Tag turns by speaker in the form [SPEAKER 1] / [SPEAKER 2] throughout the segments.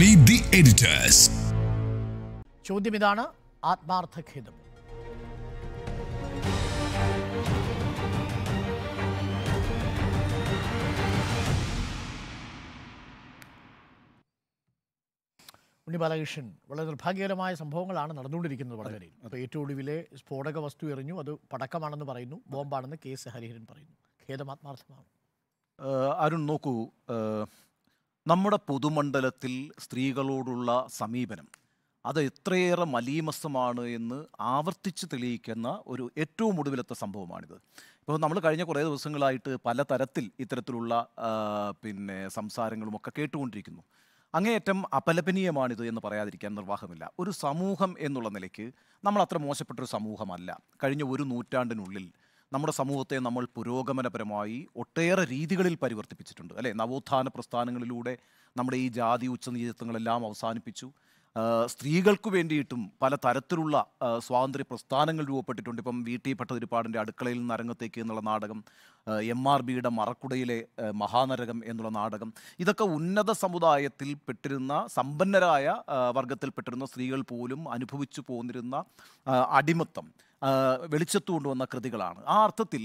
[SPEAKER 1] Meet the editors
[SPEAKER 2] ചോദ്യം ഇതാണ് ആത്മാർത്ഥ ഉണ്ണി ബാലകൃഷ്ണൻ വളരെ നിർഭാഗ്യകരമായ സംഭവങ്ങളാണ് നടന്നുകൊണ്ടിരിക്കുന്നത് വടകരയിൽ അപ്പോൾ ഏറ്റവും ഒടുവിലെ സ്ഫോടക വസ്തു എറിഞ്ഞു അത് പടക്കമാണെന്ന് പറയുന്നു ബോംബാണെന്ന് കെ എസ് ഹരിഹരൻ പറയുന്നു ഖേദമാത്മാർത്ഥമാണ്
[SPEAKER 1] അരുൺ നോക്കൂ നമ്മുടെ പൊതുമണ്ഡലത്തിൽ സ്ത്രീകളോടുള്ള സമീപനം അത് എത്രയേറെ മലീമസമാണ് എന്ന് ആവർത്തിച്ച് തെളിയിക്കുന്ന ഒരു ഏറ്റവും ഒടുവിലത്തെ സംഭവമാണിത് ഇപ്പോൾ നമ്മൾ കഴിഞ്ഞ കുറേ ദിവസങ്ങളായിട്ട് പല തരത്തിൽ ഇത്തരത്തിലുള്ള പിന്നെ സംസാരങ്ങളും ഒക്കെ കേട്ടുകൊണ്ടിരിക്കുന്നു അങ്ങേയറ്റം അപലപനീയമാണിത് എന്ന് പറയാതിരിക്കാൻ നിർവാഹമില്ല ഒരു സമൂഹം എന്നുള്ള നിലയ്ക്ക് നമ്മൾ അത്ര മോശപ്പെട്ടൊരു സമൂഹമല്ല കഴിഞ്ഞ ഒരു നൂറ്റാണ്ടിനുള്ളിൽ നമ്മുടെ സമൂഹത്തെ നമ്മൾ പുരോഗമനപരമായി ഒട്ടേറെ രീതികളിൽ പരിവർത്തിപ്പിച്ചിട്ടുണ്ട് അല്ലേ നവോത്ഥാന പ്രസ്ഥാനങ്ങളിലൂടെ നമ്മുടെ ഈ ജാതി ഉച്ചനീചത്വങ്ങളെല്ലാം അവസാനിപ്പിച്ചു സ്ത്രീകൾക്ക് വേണ്ടിയിട്ടും പല തരത്തിലുള്ള സ്വാതന്ത്ര്യ പ്രസ്ഥാനങ്ങൾ രൂപപ്പെട്ടിട്ടുണ്ട് ഇപ്പം വി ടി ഭട്ടതിരിപ്പാടിൻ്റെ അടുക്കളയിൽ നിന്ന് അരങ്ങത്തേക്ക് എന്നുള്ള നാടകം എം ആർ ബിയുടെ മറക്കുടയിലെ മഹാനരകം എന്നുള്ള നാടകം ഇതൊക്കെ ഉന്നത സമുദായത്തിൽ പെട്ടിരുന്ന സമ്പന്നരായ വർഗത്തിൽപ്പെട്ടിരുന്ന സ്ത്രീകൾ പോലും അനുഭവിച്ചു പോന്നിരുന്ന അടിമത്തം വെളിച്ചത്തു കൊണ്ടുവന്ന കൃതികളാണ് ആ അർത്ഥത്തിൽ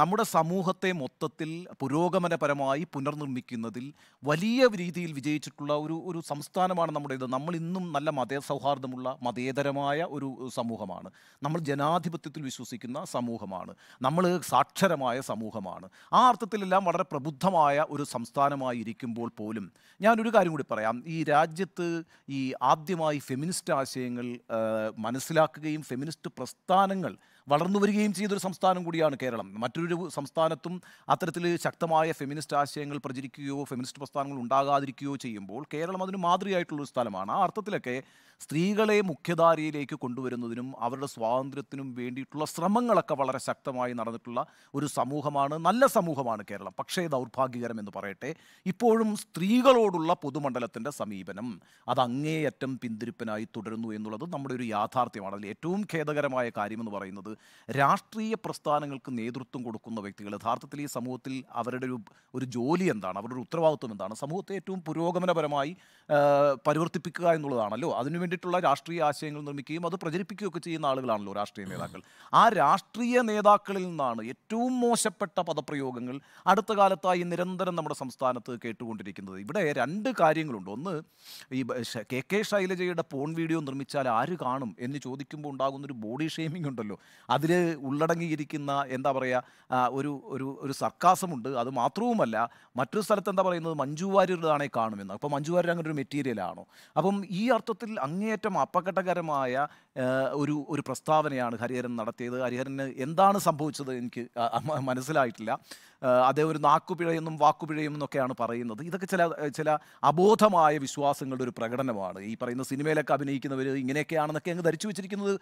[SPEAKER 1] നമ്മുടെ സമൂഹത്തെ മൊത്തത്തിൽ പുരോഗമനപരമായി പുനർനിർമ്മിക്കുന്നതിൽ വലിയ രീതിയിൽ വിജയിച്ചിട്ടുള്ള ഒരു ഒരു സംസ്ഥാനമാണ് നമ്മുടെ ഇത് നമ്മൾ ഇന്നും നല്ല മതസൗഹാർദ്ദമുള്ള മതേതരമായ ഒരു സമൂഹമാണ് നമ്മൾ ജനാധിപത്യത്തിൽ വിശ്വസിക്കുന്ന സമൂഹമാണ് നമ്മൾ സാക്ഷരമായ സമൂഹമാണ് ആ അർത്ഥത്തിലെല്ലാം വളരെ പ്രബുദ്ധമായ ഒരു സംസ്ഥാനമായി ഇരിക്കുമ്പോൾ പോലും ഞാനൊരു കാര്യം കൂടി പറയാം ഈ രാജ്യത്ത് ഈ ആദ്യമായി ഫെമിനിസ്റ്റ് ആശയങ്ങൾ മനസ്സിലാക്കുകയും ഫെമിനിസ്റ്റ് മാർക്സിസ്റ്റ് പ്രസ്ഥാനങ്ങൾ വളർന്നു വരികയും ചെയ്തൊരു സംസ്ഥാനം കൂടിയാണ് കേരളം മറ്റൊരു സംസ്ഥാനത്തും അത്തരത്തിൽ ശക്തമായ ഫെമിനിസ്റ്റ് ആശയങ്ങൾ പ്രചരിക്കുകയോ ഫെമിനിസ്റ്റ് പ്രസ്ഥാനങ്ങൾ ഉണ്ടാകാതിരിക്കുകയോ ചെയ്യുമ്പോൾ കേരളം അതിന് മാതൃകയായിട്ടുള്ളൊരു സ്ഥലമാണ് ആ അർത്ഥത്തിലൊക്കെ സ്ത്രീകളെ മുഖ്യധാരയിലേക്ക് കൊണ്ടുവരുന്നതിനും അവരുടെ സ്വാതന്ത്ര്യത്തിനും വേണ്ടിയിട്ടുള്ള ശ്രമങ്ങളൊക്കെ വളരെ ശക്തമായി നടന്നിട്ടുള്ള ഒരു സമൂഹമാണ് നല്ല സമൂഹമാണ് കേരളം പക്ഷേ ദൗർഭാഗ്യകരം എന്ന് പറയട്ടെ ഇപ്പോഴും സ്ത്രീകളോടുള്ള പൊതുമണ്ഡലത്തിൻ്റെ സമീപനം അത് അങ്ങേയറ്റം പിന്തിരിപ്പനായി തുടരുന്നു എന്നുള്ളത് നമ്മുടെ ഒരു യാഥാർത്ഥ്യമാണ് അതിൽ ഏറ്റവും ഖേദകരമായ കാര്യമെന്ന് പറയുന്നത് രാഷ്ട്രീയ പ്രസ്ഥാനങ്ങൾക്ക് നേതൃത്വം കൊടുക്കുന്ന വ്യക്തികൾ യഥാർത്ഥത്തിൽ ഈ സമൂഹത്തിൽ അവരുടെ ഒരു ഒരു ജോലി എന്താണ് അവരുടെ ഒരു ഉത്തരവാദിത്വം എന്താണ് സമൂഹത്തെ ഏറ്റവും പുരോഗമനപരമായി പരിവർത്തിപ്പിക്കുക എന്നുള്ളതാണല്ലോ അതിനു വേണ്ടിയിട്ടുള്ള രാഷ്ട്രീയ ആശയങ്ങൾ നിർമ്മിക്കുകയും അത് പ്രചരിപ്പിക്കുകയൊക്കെ ചെയ്യുന്ന ആളുകളാണല്ലോ രാഷ്ട്രീയ നേതാക്കൾ ആ രാഷ്ട്രീയ നേതാക്കളിൽ നിന്നാണ് ഏറ്റവും മോശപ്പെട്ട പദപ്രയോഗങ്ങൾ അടുത്ത കാലത്തായി നിരന്തരം നമ്മുടെ സംസ്ഥാനത്ത് കേട്ടുകൊണ്ടിരിക്കുന്നത് ഇവിടെ രണ്ട് കാര്യങ്ങളുണ്ട് ഒന്ന് ഈ കെ കെ ശൈലജയുടെ പോൺ വീഡിയോ നിർമ്മിച്ചാൽ ആര് കാണും എന്ന് ചോദിക്കുമ്പോൾ ഉണ്ടാകുന്നൊരു ബോഡി ഷെയ്മിംഗ് ഉണ്ടല്ലോ അതിൽ ഉള്ളടങ്ങിയിരിക്കുന്ന എന്താ പറയുക ഒരു ഒരു ഒരു സർക്കാസമുണ്ട് അത് മാത്രവുമല്ല മറ്റൊരു സ്ഥലത്ത് എന്താ പറയുന്നത് മഞ്ജു വാര്യരുടേതാണേ കാണുമെന്ന് അപ്പോൾ മഞ്ജു വാര്യർ അങ്ങനെ ഒരു മെറ്റീരിയലാണോ അപ്പം ഈ അർത്ഥത്തിൽ അങ്ങേയറ്റം അപകടകരമായ ഒരു ഒരു പ്രസ്താവനയാണ് ഹരിഹരൻ നടത്തിയത് ഹരിഹരന് എന്താണ് സംഭവിച്ചത് എനിക്ക് മനസ്സിലായിട്ടില്ല അതേ ഒരു നാക്കുപിഴയെന്നും വാക്കുപിഴയും എന്നൊക്കെയാണ് പറയുന്നത് ഇതൊക്കെ ചില ചില അബോധമായ വിശ്വാസങ്ങളുടെ ഒരു പ്രകടനമാണ് ഈ പറയുന്ന സിനിമയിലൊക്കെ അഭിനയിക്കുന്നവർ ഇങ്ങനെയൊക്കെയാണെന്നൊക്കെ അങ്ങ് ധരിച്ചു വെച്ചിരിക്കുന്നത്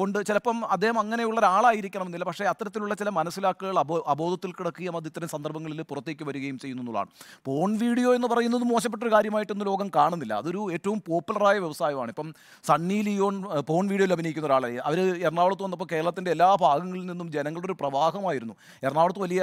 [SPEAKER 1] കൊണ്ട് ചിലപ്പം അദ്ദേഹം അങ്ങനെയുള്ള ഒരാളായിരിക്കണം എന്നില്ല പക്ഷേ അത്തരത്തിലുള്ള ചില മനസ്സിലാക്കുകൾ അബോ അബോധത്തിൽ കിടക്കുകയും അത് ഇത്തരം സന്ദർഭങ്ങളിൽ പുറത്തേക്ക് വരികയും ചെയ്യുന്നു എന്നുള്ളതാണ് പോൺ വീഡിയോ എന്ന് പറയുന്നത് മോശപ്പെട്ട ഒരു കാര്യമായിട്ടൊന്നും ലോകം കാണുന്നില്ല അതൊരു ഏറ്റവും പോപ്പുലറായ വ്യവസായമാണ് ഇപ്പം സണ്ണി ലിയോൺ പോൺ വീഡിയോയിൽ അഭിനയിക്കുന്ന ഒരാളായി അവർ എറണാകുളത്ത് വന്നപ്പോൾ കേരളത്തിൻ്റെ എല്ലാ ഭാഗങ്ങളിൽ നിന്നും ജനങ്ങളുടെ ഒരു പ്രവാഹമായിരുന്നു എറണാകുളത്ത് വലിയ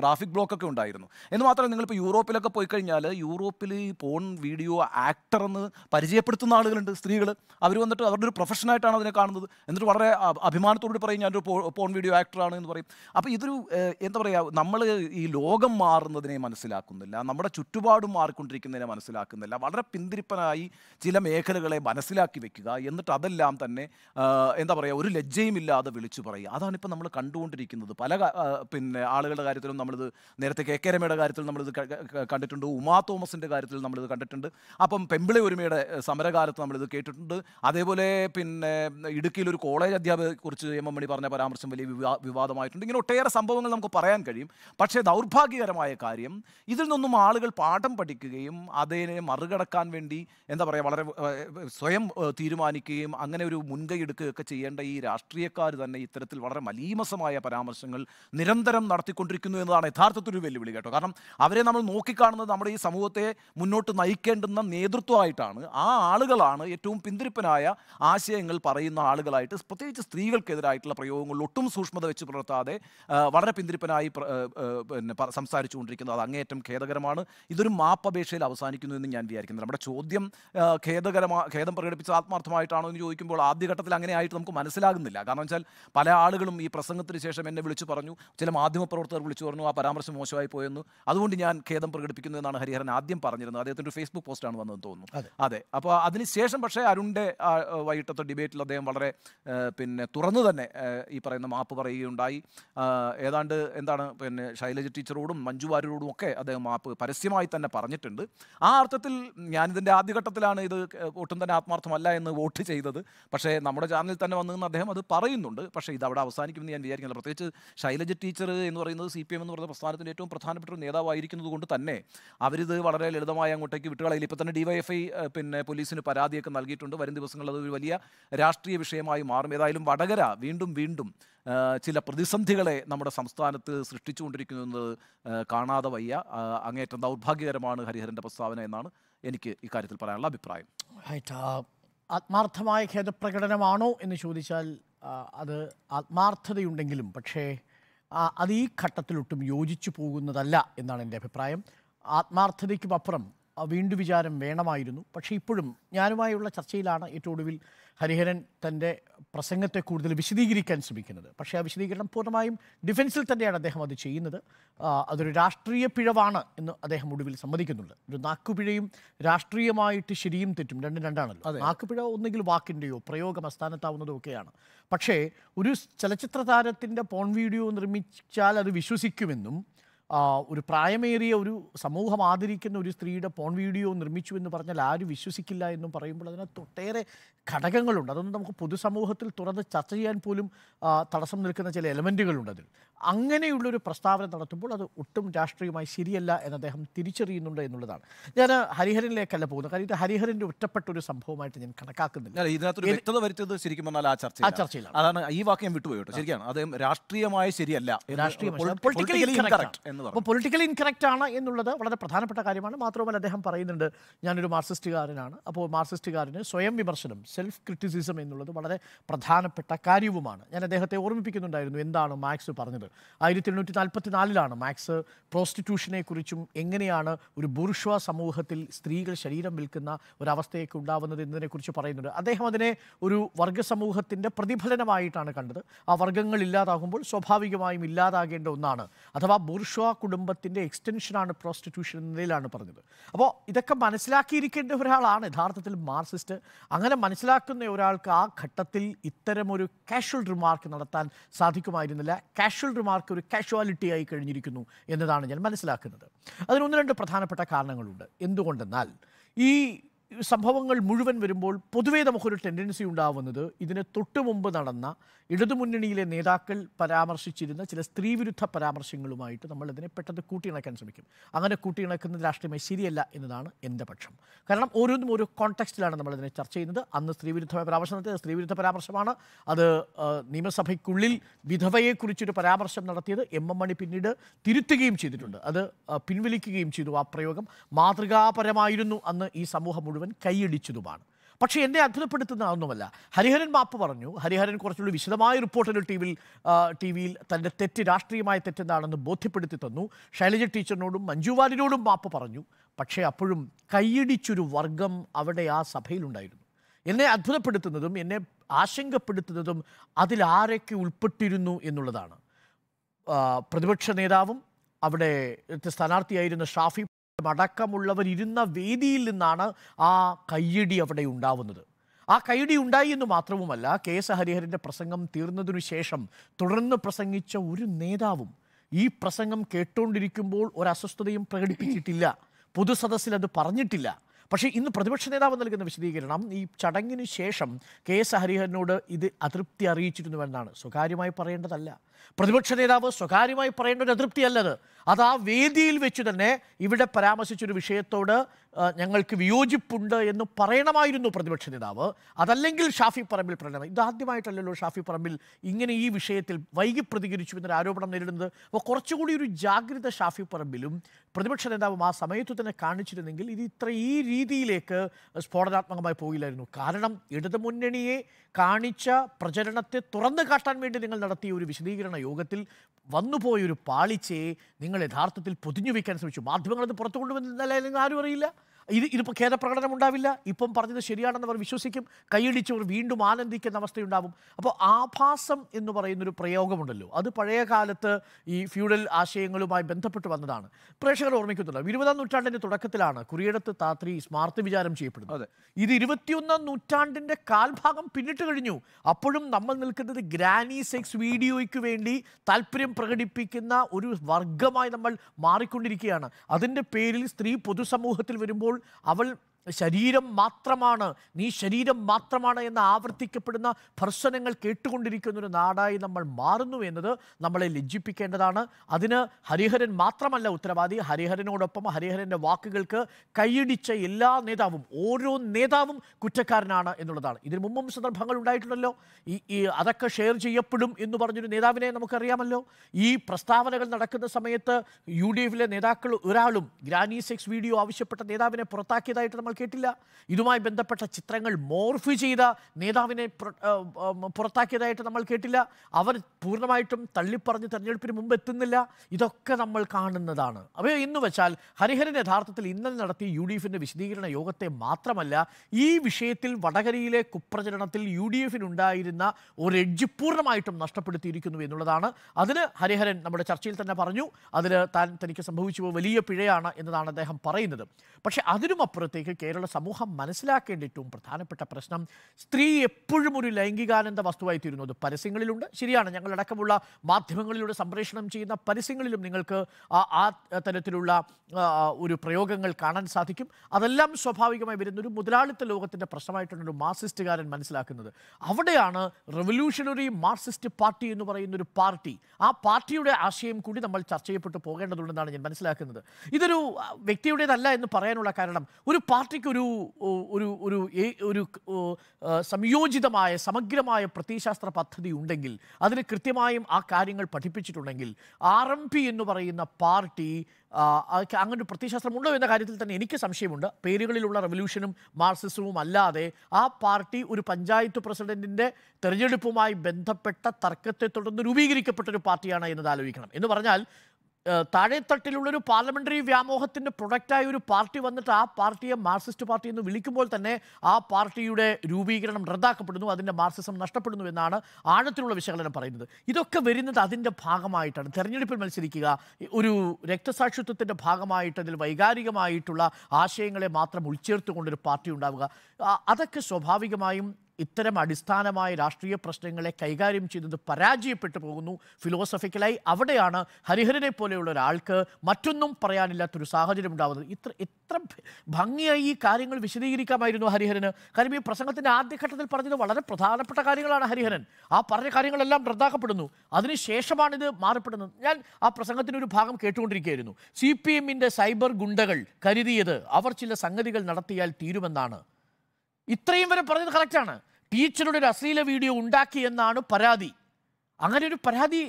[SPEAKER 1] ട്രാഫിക് ബ്ലോക്കൊക്കെ ഉണ്ടായിരുന്നു എന്ന് മാത്രമല്ല നിങ്ങളിപ്പോൾ യൂറോപ്പിലൊക്കെ പോയി കഴിഞ്ഞാൽ യൂറോപ്പിൽ പോൺ വീഡിയോ ആക്ടറെന്ന് പരിചയപ്പെടുത്തുന്ന ആളുകളുണ്ട് സ്ത്രീകൾ അവർ വന്നിട്ട് അവരുടെ ഒരു പ്രൊഫഷനായിട്ടാണ് അതിനെ കാണുന്നത് എന്നിട്ട് വളരെ അഭിമാനത്തോടുകൂടി പറയും ഞാനൊരു പോൺ വീഡിയോ ആക്ടറാണ് എന്ന് പറയും അപ്പോൾ ഇതൊരു എന്താ പറയുക നമ്മൾ ഈ ലോകം മാറുന്നതിനെ മനസ്സിലാക്കുന്നില്ല നമ്മുടെ ചുറ്റുപാടും മാറിക്കൊണ്ടിരിക്കുന്നതിനെ മനസ്സിലാക്കുന്നില്ല വളരെ പിന്തിരിപ്പനായി ചില മേഖലകളെ മനസ്സിലാക്കി വെക്കുക എന്നിട്ട് അതെല്ലാം തന്നെ തന്നെ എന്താ പറയുക ഒരു ലജ്ജയുമില്ലാതെ വിളിച്ചു പറയുക അതാണിപ്പോൾ നമ്മൾ കണ്ടുകൊണ്ടിരിക്കുന്നത് പല പിന്നെ ആളുകളുടെ കാര്യത്തിലും നമ്മളിത് നേരത്തെ കെ കെ രമയുടെ കാര്യത്തിൽ നമ്മളിത് കണ്ടിട്ടുണ്ട് ഉമാ തോമസിൻ്റെ കാര്യത്തിൽ നമ്മളിത് കണ്ടിട്ടുണ്ട് അപ്പം പെമ്പിളി ഒരുമയുടെ സമരകാലത്ത് നമ്മളിത് കേട്ടിട്ടുണ്ട് അതേപോലെ പിന്നെ ഇടുക്കിയിൽ ഒരു കോളേജ് കുറിച്ച് എം എം മണി പറഞ്ഞ പരാമർശം വലിയ വിവാദമായിട്ടുണ്ട് ഇങ്ങനെ ഒട്ടേറെ സംഭവങ്ങൾ നമുക്ക് പറയാൻ കഴിയും പക്ഷേ ദൗർഭാഗ്യകരമായ കാര്യം ഇതിൽ നിന്നും ആളുകൾ പാഠം പഠിക്കുകയും അതിനെ മറികടക്കാൻ വേണ്ടി എന്താ പറയുക വളരെ സ്വയം തീരുമാനിക്കുകയും അങ്ങനെ ഒരു മുൻകൈ എടുക്കുകയൊക്കെ ചെയ്യേണ്ട ഈ രാഷ്ട്രീയക്കാർ തന്നെ ഇത്തരത്തിൽ വളരെ മലീമസമായ പരാമർശങ്ങൾ നിരന്തരം നടത്തിക്കൊണ്ടിരിക്കുന്നു എന്നതാണ് യഥാർത്ഥത്തിൽ ഒരു വെല്ലുവിളി കേട്ടോ കാരണം അവരെ നമ്മൾ നോക്കിക്കാണുന്നത് നമ്മുടെ ഈ സമൂഹത്തെ മുന്നോട്ട് നയിക്കേണ്ടുന്ന നേതൃത്വമായിട്ടാണ് ആ ആളുകളാണ് ഏറ്റവും പിന്തിരിപ്പനായ ആശയങ്ങൾ പറയുന്ന ആളുകളായിട്ട് പ്രത്യേകിച്ച് സ്ത്രീകൾക്കെതിരായിട്ടുള്ള പ്രയോഗങ്ങളിൽ ഒട്ടും സൂക്ഷ്മത വെച്ച് പുലർത്താതെ വളരെ പിന്തിരിപ്പനായി പിന്നെ സംസാരിച്ചുകൊണ്ടിരിക്കുന്നത് അത് അങ്ങേയറ്റം ഖേദകരമാണ് ഇതൊരു മാപ്പപേക്ഷയിൽ അവസാനിക്കുന്നു എന്ന് ഞാൻ വിചാരിക്കുന്നത് നമ്മുടെ ചോദ്യം ഖേദകരമാ ഖേദം പ്രകടിപ്പിച്ച ആത്മാർത്ഥമായിട്ടാണോ എന്ന് ചോദിക്കുമ്പോൾ ആദ്യഘട്ടത്തിൽ അങ്ങനെ ആയിട്ട് നമുക്ക് മനസ്സിലാകുന്നില്ല കാരണം വെച്ചാൽ പല ആളുകളും ഈ പ്രസംഗത്തിന് ശേഷം എന്നെ വിളിച്ചു പറഞ്ഞു ചില മാധ്യമപ്രവർത്തകർ വിളിച്ചു പറഞ്ഞു ആ പരാമർശം മോശമായി പോയെന്നു അതുകൊണ്ട് ഞാൻ ഖേദം പ്രകടിപ്പിക്കുന്നു എന്നാണ് ഹരിഹരൻ ആദ്യം പറഞ്ഞിരുന്നത് അദ്ദേഹത്തിൻ്റെ ഒരു ഫേസ്ബുക്ക് പോസ്റ്റാണ് വന്നതെന്ന് തോന്നുന്നു അതെ അപ്പോൾ അതിനുശേഷം പക്ഷേ അരുണിൻ്റെ വൈകിട്ടത്തെ ഡിബേറ്റിൽ അദ്ദേഹം വളരെ പിന്നെ തുറന്നു തന്നെ ഈ പറയുന്ന മാപ്പ് പറയുകയുണ്ടായി ഏതാണ്ട് എന്താണ് പിന്നെ ശൈലജ ടീച്ചറോടും മഞ്ജു വാര്യരോടും ഒക്കെ അദ്ദേഹം മാപ്പ് പരസ്യമായി തന്നെ പറഞ്ഞിട്ടുണ്ട് ആ അർത്ഥത്തിൽ ഞാനിതിൻ്റെ ആദ്യഘട്ടത്തിലാണ് ഇത് ഒട്ടും തന്നെ ആത്മാർത്ഥമല്ല എന്ന് വോട്ട് ചെയ്തത് പക്ഷേ പക്ഷേ നമ്മുടെ ചാനലിൽ തന്നെ വന്നതെന്ന് അദ്ദേഹം അത് പറയുന്നുണ്ട് പക്ഷേ ഇത് അവിടെ അവസാനിക്കുമെന്ന് ഞാൻ വിചാരിക്കുന്നില്ല പ്രത്യേകിച്ച് ശൈലജ ടീച്ചർ എന്ന് പറയുന്നത് സി പി എം എന്ന് പറയുന്ന പ്രസ്ഥാനത്തിൻ്റെ ഏറ്റവും പ്രധാനപ്പെട്ട ഒരു നേതാവായിരിക്കുന്നത് കൊണ്ട് തന്നെ അവരിത് വളരെ ലളിതമായ അങ്ങോട്ടേക്ക് വിട്ടുകളയിൽ ഇപ്പോൾ തന്നെ ഡിവൈഎഫ്ഐ പിന്നെ പോലീസിന് പരാതിയൊക്കെ നൽകിയിട്ടുണ്ട് വരും ദിവസങ്ങളിൽ അത് ഒരു വലിയ രാഷ്ട്രീയ വിഷയമായി മാറും ഏതായാലും വടകര വീണ്ടും വീണ്ടും ചില പ്രതിസന്ധികളെ നമ്മുടെ സംസ്ഥാനത്ത് സൃഷ്ടിച്ചുകൊണ്ടിരിക്കുന്നു എന്നത് കാണാതെ വയ്യ അങ്ങേറ്റം ദൗർഭാഗ്യകരമാണ് ഹരിഹരൻ്റെ പ്രസ്താവന എന്നാണ് എനിക്ക് ഇക്കാര്യത്തിൽ പറയാനുള്ള അഭിപ്രായം
[SPEAKER 2] ആത്മാർത്ഥമായ ഖേദപ്രകടനമാണോ എന്ന് ചോദിച്ചാൽ അത് ആത്മാർത്ഥതയുണ്ടെങ്കിലും പക്ഷേ അത് ഈ ഘട്ടത്തിലൊട്ടും യോജിച്ചു പോകുന്നതല്ല എന്നാണ് എൻ്റെ അഭിപ്രായം ആത്മാർത്ഥതയ്ക്കും അപ്പുറം വീണ്ടും വിചാരം വേണമായിരുന്നു പക്ഷേ ഇപ്പോഴും ഞാനുമായുള്ള ചർച്ചയിലാണ് ഏറ്റവും ഒടുവിൽ ഹരിഹരൻ തൻ്റെ പ്രസംഗത്തെ കൂടുതൽ വിശദീകരിക്കാൻ ശ്രമിക്കുന്നത് പക്ഷേ ആ വിശദീകരണം പൂർണ്ണമായും ഡിഫൻസിൽ തന്നെയാണ് അദ്ദേഹം അത് ചെയ്യുന്നത് അതൊരു രാഷ്ട്രീയ പിഴവാണ് എന്ന് അദ്ദേഹം ഒടുവിൽ സമ്മതിക്കുന്നുണ്ട് ഒരു നാക്കുപിഴയും രാഷ്ട്രീയമായിട്ട് ശരിയും തെറ്റും രണ്ടും രണ്ടാണല്ലോ നാക്കുപിഴ ഒന്നെങ്കിൽ വാക്കിൻ്റെയോ പ്രയോഗം അസ്ഥാനത്താവുന്നതോ ഒക്കെയാണ് പക്ഷേ ഒരു ചലച്ചിത്ര താരത്തിൻ്റെ പോൺ വീഡിയോ നിർമ്മിച്ചാൽ അത് വിശ്വസിക്കുമെന്നും ഒരു പ്രായമേറിയ ഒരു സമൂഹം ആദരിക്കുന്ന ഒരു സ്ത്രീയുടെ പോൺ വീഡിയോ നിർമ്മിച്ചു എന്ന് പറഞ്ഞാൽ ആരും വിശ്വസിക്കില്ല എന്നും പറയുമ്പോൾ അതിനകത്ത് ഒട്ടേറെ ഘടകങ്ങളുണ്ട് അതൊന്നും നമുക്ക് പൊതുസമൂഹത്തിൽ തുറന്ന് ചർച്ച ചെയ്യാൻ പോലും തടസ്സം നിൽക്കുന്ന ചില എലമെൻറ്റുകളുണ്ട് അതിൽ അങ്ങനെയുള്ളൊരു പ്രസ്താവന നടത്തുമ്പോൾ അത് ഒട്ടും രാഷ്ട്രീയമായി ശരിയല്ല എന്ന് അദ്ദേഹം തിരിച്ചറിയുന്നുണ്ട് എന്നുള്ളതാണ് ഞാൻ ഹരിഹരനിലേക്കല്ല പോകുന്നത് കാര്യം ഇത് ഹരിഹരന്റെ ഒറ്റപ്പെട്ട ഒരു സംഭവമായിട്ട് ഞാൻ കണക്കാക്കുന്നില്ല ഇതിനകത്ത് വ്യക്തത
[SPEAKER 1] വരുത്തത് ശരിക്കും പറഞ്ഞാൽ ആ ചർച്ച ആ ചർച്ചയിലാണ് അതാണ് ഈ വാക്യം വിട്ടുപോയിട്ട് ശരിയാണ് അദ്ദേഹം രാഷ്ട്രീയമായി ശരിയല്ല
[SPEAKER 2] പൊളിറ്റിക്കലി ഇൻകറക്റ്റ് ആണ് എന്നുള്ളത് വളരെ പ്രധാനപ്പെട്ട കാര്യമാണ് മാത്രമല്ല അദ്ദേഹം പറയുന്നുണ്ട് ഞാനൊരു മാർസിസ്റ്റുകാരനാണ് അപ്പോൾ മാർസിസ്റ്റുകാരന് സ്വയം വിമർശനം സെൽഫ് ക്രിറ്റിസിസം എന്നുള്ളത് വളരെ പ്രധാനപ്പെട്ട കാര്യവുമാണ് ഞാൻ അദ്ദേഹത്തെ ഓർമ്മിപ്പിക്കുന്നുണ്ടായിരുന്നു എന്താണ് മാക്സ് പറഞ്ഞത് ആയിരത്തി എണ്ണൂറ്റി നാൽപ്പത്തി നാലിലാണ് മാക്സ് പ്രോസ്റ്റിറ്റ്യൂഷനെക്കുറിച്ചും എങ്ങനെയാണ് ഒരു ബൂർഷ്വ സമൂഹത്തിൽ സ്ത്രീകൾ ശരീരം വിൽക്കുന്ന ഒരവസ്ഥയൊക്കെ ഉണ്ടാവുന്നത് എന്നതിനെക്കുറിച്ച് പറയുന്നുണ്ട് അദ്ദേഹം അതിനെ ഒരു വർഗ സമൂഹത്തിൻ്റെ പ്രതിഫലനമായിട്ടാണ് കണ്ടത് ആ വർഗ്ഗങ്ങൾ ഇല്ലാതാകുമ്പോൾ സ്വാഭാവികമായും ഇല്ലാതാകേണ്ട ഒന്നാണ് അഥവാ ബൂർഷ്വ കുടുംബത്തിൻ്റെ എക്സ്റ്റൻഷനാണ് പ്രോസ്റ്റിറ്റ്യൂഷൻ എന്നതിലാണ് പറഞ്ഞത് അപ്പോൾ ഇതൊക്കെ മനസ്സിലാക്കിയിരിക്കേണ്ട ഒരാളാണ് യഥാർത്ഥത്തിൽ മാർസിസ്റ്റ് അങ്ങനെ മനസ്സിലാക്കുന്ന ഒരാൾക്ക് ആ ഘട്ടത്തിൽ ഇത്തരമൊരു കാഷ്വൽ റിമാർക്ക് നടത്താൻ സാധിക്കുമായിരുന്നില്ല കാഷ്വൽ റിമാർക്ക് ഒരു കാഷ്വാലിറ്റി ആയി കഴിഞ്ഞിരിക്കുന്നു എന്നതാണ് ഞാൻ മനസ്സിലാക്കുന്നത് അതിന് ഒന്ന് രണ്ട് പ്രധാനപ്പെട്ട കാരണങ്ങളുണ്ട് എന്തുകൊണ്ടെന്നാൽ ഈ സംഭവങ്ങൾ മുഴുവൻ വരുമ്പോൾ പൊതുവേ നമുക്കൊരു ടെൻഡൻസി ഉണ്ടാവുന്നത് ഇതിന് തൊട്ടു മുമ്പ് നടന്ന ഇടതുമുന്നണിയിലെ നേതാക്കൾ പരാമർശിച്ചിരുന്ന ചില സ്ത്രീവിരുദ്ധ പരാമർശങ്ങളുമായിട്ട് നമ്മൾ ഇതിനെ പെട്ടെന്ന് കൂട്ടിയിണക്കാൻ ശ്രമിക്കും അങ്ങനെ കൂട്ടിയിണക്കുന്നത് രാഷ്ട്രീയമായി ശരിയല്ല എന്നതാണ് എൻ്റെ പക്ഷം കാരണം ഓരോന്നും ഓരോ കോൺടാക്സ്റ്റിലാണ് നമ്മളിതിനെ ചർച്ച ചെയ്യുന്നത് അന്ന് സ്ത്രീവിരുദ്ധമായ പരാമർശം നടത്തിയത് സ്ത്രീവിരുദ്ധ പരാമർശമാണ് അത് നിയമസഭയ്ക്കുള്ളിൽ വിധവയെക്കുറിച്ചൊരു പരാമർശം നടത്തിയത് എം എം മണി പിന്നീട് തിരുത്തുകയും ചെയ്തിട്ടുണ്ട് അത് പിൻവലിക്കുകയും ചെയ്തു ആ പ്രയോഗം മാതൃകാപരമായിരുന്നു അന്ന് ഈ സമൂഹം മുഴുവൻ കൈയടിച്ചതുമാണ് പക്ഷേ എന്നെ അത്ഭുതപ്പെടുത്തുന്ന ഒന്നുമല്ല ഹരിഹരൻ മാപ്പ് പറഞ്ഞു ഹരിഹരൻ കുറച്ചുകൂടി വിശദമായ റിപ്പോർട്ടുകൾ ടി വിയിൽ ടി വിയിൽ തൻ്റെ തെറ്റ് രാഷ്ട്രീയമായ തെറ്റെന്താണെന്ന് ബോധ്യപ്പെടുത്തി തന്നു ശൈലജ ടീച്ചറിനോടും മഞ്ജുവാരിനോടും മാപ്പ് പറഞ്ഞു പക്ഷേ അപ്പോഴും കൈയടിച്ചൊരു വർഗം അവിടെ ആ സഭയിലുണ്ടായിരുന്നു എന്നെ അത്ഭുതപ്പെടുത്തുന്നതും എന്നെ ആശങ്കപ്പെടുത്തുന്നതും അതിലാരൊക്കെ ഉൾപ്പെട്ടിരുന്നു എന്നുള്ളതാണ് പ്രതിപക്ഷ നേതാവും അവിടെ സ്ഥാനാർത്ഥിയായിരുന്ന ഷാഫി ഇരുന്ന വേദിയിൽ നിന്നാണ് ആ കയ്യടി അവിടെ ഉണ്ടാവുന്നത് ആ കയ്യടി ഉണ്ടായി എന്ന് മാത്രവുമല്ല കെ എസ് ഹരിഹരൻ്റെ പ്രസംഗം തീർന്നതിനു ശേഷം തുടർന്ന് പ്രസംഗിച്ച ഒരു നേതാവും ഈ പ്രസംഗം കേട്ടുകൊണ്ടിരിക്കുമ്പോൾ ഒരു അസ്വസ്ഥതയും പ്രകടിപ്പിച്ചിട്ടില്ല പൊതുസദസ്സിൽ അത് പറഞ്ഞിട്ടില്ല പക്ഷേ ഇന്ന് പ്രതിപക്ഷ നേതാവ് നൽകുന്ന വിശദീകരണം ഈ ചടങ്ങിന് ശേഷം കെ എസ് ഹരിഹരനോട് ഇത് അതൃപ്തി അറിയിച്ചിരുന്നുവെന്നാണ് സ്വകാര്യമായി പറയേണ്ടതല്ല പ്രതിപക്ഷ നേതാവ് സ്വകാര്യമായി പറയേണ്ട ഒരു അതൃപ്തിയല്ലത് അത് ആ വേദിയിൽ വെച്ച് തന്നെ ഇവിടെ പരാമർശിച്ചൊരു വിഷയത്തോട് ഞങ്ങൾക്ക് വിയോജിപ്പുണ്ട് എന്ന് പറയണമായിരുന്നു പ്രതിപക്ഷ നേതാവ് അതല്ലെങ്കിൽ ഷാഫി പറമ്പിൽ പ്രണയം ഇതാദ്യമായിട്ടല്ലല്ലോ ഷാഫി പറമ്പിൽ ഇങ്ങനെ ഈ വിഷയത്തിൽ വൈകി പ്രതികരിച്ചു എന്നൊരു ആരോപണം നേരിടുന്നത് അപ്പോൾ കുറച്ചുകൂടി ഒരു ജാഗ്രത ഷാഫി പറമ്പിലും പ്രതിപക്ഷ നേതാവും ആ സമയത്ത് തന്നെ കാണിച്ചിരുന്നെങ്കിൽ ഇത് ഇത്ര ഈ രീതിയിലേക്ക് സ്ഫോടനാത്മകമായി പോയില്ലായിരുന്നു കാരണം ഇടതുമുന്നണിയെ കാണിച്ച പ്രചരണത്തെ തുറന്നു കാട്ടാൻ വേണ്ടി നിങ്ങൾ നടത്തിയ ഒരു വിശദീകരണ യോഗത്തിൽ വന്നുപോയൊരു പാളിച്ചയെ നിങ്ങൾ യഥാർത്ഥത്തിൽ പൊതിഞ്ഞു വയ്ക്കാൻ ശ്രമിച്ചു മാധ്യമങ്ങളത് പുറത്തു കൊണ്ടുവന്നില്ല ആരും അറിയില്ല ഇത് ഇതിപ്പോൾ ഖേദപ്രകടനം ഉണ്ടാവില്ല ഇപ്പം പറഞ്ഞത് ശരിയാണെന്ന് അവർ വിശ്വസിക്കും കൈയടിച്ചവർ വീണ്ടും ആനന്ദിക്കുന്ന അവസ്ഥയുണ്ടാവും അപ്പോൾ ആഭാസം എന്ന് പറയുന്നൊരു പ്രയോഗമുണ്ടല്ലോ അത് പഴയ കാലത്ത് ഈ ഫ്യൂഡൽ ആശയങ്ങളുമായി ബന്ധപ്പെട്ട് വന്നതാണ് പ്രേക്ഷകർ ഓർമ്മിക്കുന്നുണ്ടോ ഇരുപതാം നൂറ്റാണ്ടിൻ്റെ തുടക്കത്തിലാണ് കുറിയിടത്ത് താത്രി സ്മാർത്ത് വിചാരം ചെയ്യപ്പെടുന്നത് ഇത് ഇരുപത്തിയൊന്നാം നൂറ്റാണ്ടിൻ്റെ കാൽഭാഗം പിന്നിട്ട് കഴിഞ്ഞു അപ്പോഴും നമ്മൾ നിൽക്കുന്നത് ഗ്രാനി സെക്സ് വീഡിയോയ്ക്ക് വേണ്ടി താല്പര്യം പ്രകടിപ്പിക്കുന്ന ഒരു വർഗമായി നമ്മൾ മാറിക്കൊണ്ടിരിക്കുകയാണ് അതിൻ്റെ പേരിൽ സ്ത്രീ പൊതുസമൂഹത്തിൽ വരുമ്പോൾ അവൾ ശരീരം മാത്രമാണ് നീ ശരീരം മാത്രമാണ് എന്ന് ആവർത്തിക്കപ്പെടുന്ന ഭർസനങ്ങൾ കേട്ടുകൊണ്ടിരിക്കുന്ന ഒരു നാടായി നമ്മൾ മാറുന്നു എന്നത് നമ്മളെ ലജ്ജിപ്പിക്കേണ്ടതാണ് അതിന് ഹരിഹരൻ മാത്രമല്ല ഉത്തരവാദി ഹരിഹരനോടൊപ്പം ഹരിഹരൻ്റെ വാക്കുകൾക്ക് കൈയിടിച്ച എല്ലാ നേതാവും ഓരോ നേതാവും കുറ്റക്കാരനാണ് എന്നുള്ളതാണ് ഇതിനു മുമ്പും സന്ദർഭങ്ങൾ ഉണ്ടായിട്ടുണ്ടല്ലോ ഈ ഈ അതൊക്കെ ഷെയർ ചെയ്യപ്പെടും എന്ന് പറഞ്ഞൊരു നേതാവിനെ നമുക്കറിയാമല്ലോ ഈ പ്രസ്താവനകൾ നടക്കുന്ന സമയത്ത് യു ഡി എഫിലെ നേതാക്കൾ ഒരാളും ഗ്രാനി സെക്സ് വീഡിയോ ആവശ്യപ്പെട്ട നേതാവിനെ പുറത്താക്കിയതായിട്ട് നമ്മൾ കേട്ടില്ല ഇതുമായി ബന്ധപ്പെട്ട ചിത്രങ്ങൾ മോർഫ് ചെയ്ത നേതാവിനെ പുറത്താക്കിയതായിട്ട് നമ്മൾ കേട്ടില്ല അവർ പൂർണ്ണമായിട്ടും തള്ളിപ്പറഞ്ഞ് തെരഞ്ഞെടുപ്പിന് മുമ്പ് എത്തുന്നില്ല ഇതൊക്കെ നമ്മൾ കാണുന്നതാണ് അപ്പോൾ എന്ന് വെച്ചാൽ ഹരിഹരൻ യഥാർത്ഥത്തിൽ ഇന്നലെ നടത്തിയ യു ഡി എഫിൻ്റെ വിശദീകരണ യോഗത്തെ മാത്രമല്ല ഈ വിഷയത്തിൽ വടകരയിലെ കുപ്രചരണത്തിൽ യു ഡി എഫിനുണ്ടായിരുന്ന ഒരു എഡ്ജ് പൂർണ്ണമായിട്ടും നഷ്ടപ്പെടുത്തിയിരിക്കുന്നു എന്നുള്ളതാണ് അതിന് ഹരിഹരൻ നമ്മുടെ ചർച്ചയിൽ തന്നെ പറഞ്ഞു അതിന് താൻ തനിക്ക് സംഭവിച്ചു വലിയ പിഴയാണ് എന്നതാണ് അദ്ദേഹം പറയുന്നത് പക്ഷേ അതിനുമപ്പുറത്തേക്ക് കേരള സമൂഹം മനസ്സിലാക്കേണ്ട ഏറ്റവും പ്രധാനപ്പെട്ട പ്രശ്നം സ്ത്രീ എപ്പോഴും ഒരു ലൈംഗികാനന്ദ വസ്തുവായി തീരുന്നത് പരസ്യങ്ങളിലുണ്ട് ശരിയാണ് ഞങ്ങളടക്കമുള്ള മാധ്യമങ്ങളിലൂടെ സംപ്രേഷണം ചെയ്യുന്ന പരസ്യങ്ങളിലും നിങ്ങൾക്ക് ആ തരത്തിലുള്ള ഒരു പ്രയോഗങ്ങൾ കാണാൻ സാധിക്കും അതെല്ലാം സ്വാഭാവികമായി വരുന്നൊരു മുതലാളിത്ത ലോകത്തിൻ്റെ പ്രശ്നമായിട്ടാണ് ഒരു മാർസിസ്റ്റുകാരൻ മനസ്സിലാക്കുന്നത് അവിടെയാണ് റെവല്യൂഷണറി മാർസിസ്റ്റ് പാർട്ടി എന്ന് പറയുന്ന ഒരു പാർട്ടി ആ പാർട്ടിയുടെ ആശയം കൂടി നമ്മൾ ചർച്ച ചെയ്യപ്പെട്ടു പോകേണ്ടതുണ്ടെന്നാണ് ഞാൻ മനസ്സിലാക്കുന്നത് ഇതൊരു വ്യക്തിയുടേതല്ല എന്ന് പറയാനുള്ള കാരണം ഒരു പാർട്ടി പാർട്ടിക്ക് ഒരു ഒരു ഒരു സംയോജിതമായ സമഗ്രമായ പ്രതിശാസ്ത്ര പദ്ധതി ഉണ്ടെങ്കിൽ അതിന് കൃത്യമായും ആ കാര്യങ്ങൾ പഠിപ്പിച്ചിട്ടുണ്ടെങ്കിൽ ആർ എം പി എന്ന് പറയുന്ന പാർട്ടി അങ്ങനെ ഒരു ഉണ്ടോ എന്ന കാര്യത്തിൽ തന്നെ എനിക്ക് സംശയമുണ്ട് പേരുകളിലുള്ള റവല്യൂഷനും മാർസിസവും അല്ലാതെ ആ പാർട്ടി ഒരു പഞ്ചായത്ത് പ്രസിഡന്റിൻ്റെ തെരഞ്ഞെടുപ്പുമായി ബന്ധപ്പെട്ട തർക്കത്തെ തുടർന്ന് രൂപീകരിക്കപ്പെട്ട ഒരു പാർട്ടിയാണ് എന്നത് ആലോചിക്കണം എന്ന് പറഞ്ഞാൽ താഴെത്തട്ടിലുള്ളൊരു പാർലമെന്ററി വ്യാമോഹത്തിന്റെ പ്രൊഡക്റ്റായ ഒരു പാർട്ടി വന്നിട്ട് ആ പാർട്ടിയെ മാർക്സിസ്റ്റ് പാർട്ടി എന്ന് വിളിക്കുമ്പോൾ തന്നെ ആ പാർട്ടിയുടെ രൂപീകരണം റദ്ദാക്കപ്പെടുന്നു അതിൻ്റെ മാർക്സിസം നഷ്ടപ്പെടുന്നു എന്നാണ് ആഴത്തിലുള്ള വിശകലനം പറയുന്നത് ഇതൊക്കെ വരുന്നത് അതിൻ്റെ ഭാഗമായിട്ടാണ് തെരഞ്ഞെടുപ്പിൽ മത്സരിക്കുക ഒരു രക്തസാക്ഷിത്വത്തിൻ്റെ ഭാഗമായിട്ട് അതിൽ വൈകാരികമായിട്ടുള്ള ആശയങ്ങളെ മാത്രം ഉൾച്ചേർത്തുകൊണ്ടൊരു പാർട്ടി ഉണ്ടാവുക അതൊക്കെ സ്വാഭാവികമായും ഇത്തരം അടിസ്ഥാനമായ രാഷ്ട്രീയ പ്രശ്നങ്ങളെ കൈകാര്യം ചെയ്തത് പരാജയപ്പെട്ടു പോകുന്നു ഫിലോസഫിക്കലായി അവിടെയാണ് ഹരിഹരനെ പോലെയുള്ള ഒരാൾക്ക് മറ്റൊന്നും പറയാനില്ലാത്തൊരു സാഹചര്യം ഉണ്ടാവുന്നത് ഇത്ര എത്ര ഭംഗിയായി ഈ കാര്യങ്ങൾ വിശദീകരിക്കാമായിരുന്നു ഹരിഹരന് കാര്യം ഈ പ്രസംഗത്തിൻ്റെ ആദ്യഘട്ടത്തിൽ പറഞ്ഞത് വളരെ പ്രധാനപ്പെട്ട കാര്യങ്ങളാണ് ഹരിഹരൻ ആ പറഞ്ഞ കാര്യങ്ങളെല്ലാം റദ്ദാക്കപ്പെടുന്നു അതിനുശേഷമാണിത് മാറപ്പെടുന്നത് ഞാൻ ആ പ്രസംഗത്തിൻ്റെ ഒരു ഭാഗം കേട്ടുകൊണ്ടിരിക്കുകയായിരുന്നു സി പി എമ്മിൻ്റെ സൈബർ ഗുണ്ടകൾ കരുതിയത് അവർ ചില സംഗതികൾ നടത്തിയാൽ തീരുമെന്നാണ് ഇത്രയും വരെ പറഞ്ഞത് കറക്റ്റാണ് ടീച്ചറുടെ ഒരു അശ്ലീല വീഡിയോ ഉണ്ടാക്കി എന്നാണ് പരാതി അങ്ങനെ ഒരു പരാതി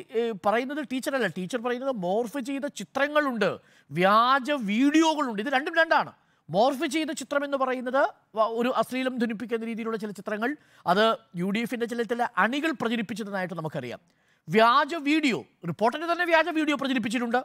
[SPEAKER 2] പറയുന്നത് ടീച്ചറല്ല ടീച്ചർ പറയുന്നത് മോർഫ് ചെയ്ത ചിത്രങ്ങളുണ്ട് വ്യാജ വീഡിയോകളുണ്ട് ഇത് രണ്ടും രണ്ടാണ് മോർഫ് ചെയ്ത ചിത്രം എന്ന് പറയുന്നത് ഒരു അശ്ലീലം ധനിപ്പിക്കുന്ന രീതിയിലുള്ള ചില ചിത്രങ്ങൾ അത് യു ഡി എഫിൻ്റെ ചില ചില അണികൾ പ്രചരിപ്പിച്ചതായിട്ട് നമുക്കറിയാം വ്യാജ വീഡിയോ റിപ്പോർട്ടറിന് തന്നെ വ്യാജ വീഡിയോ പ്രചരിപ്പിച്ചിട്ടുണ്ട്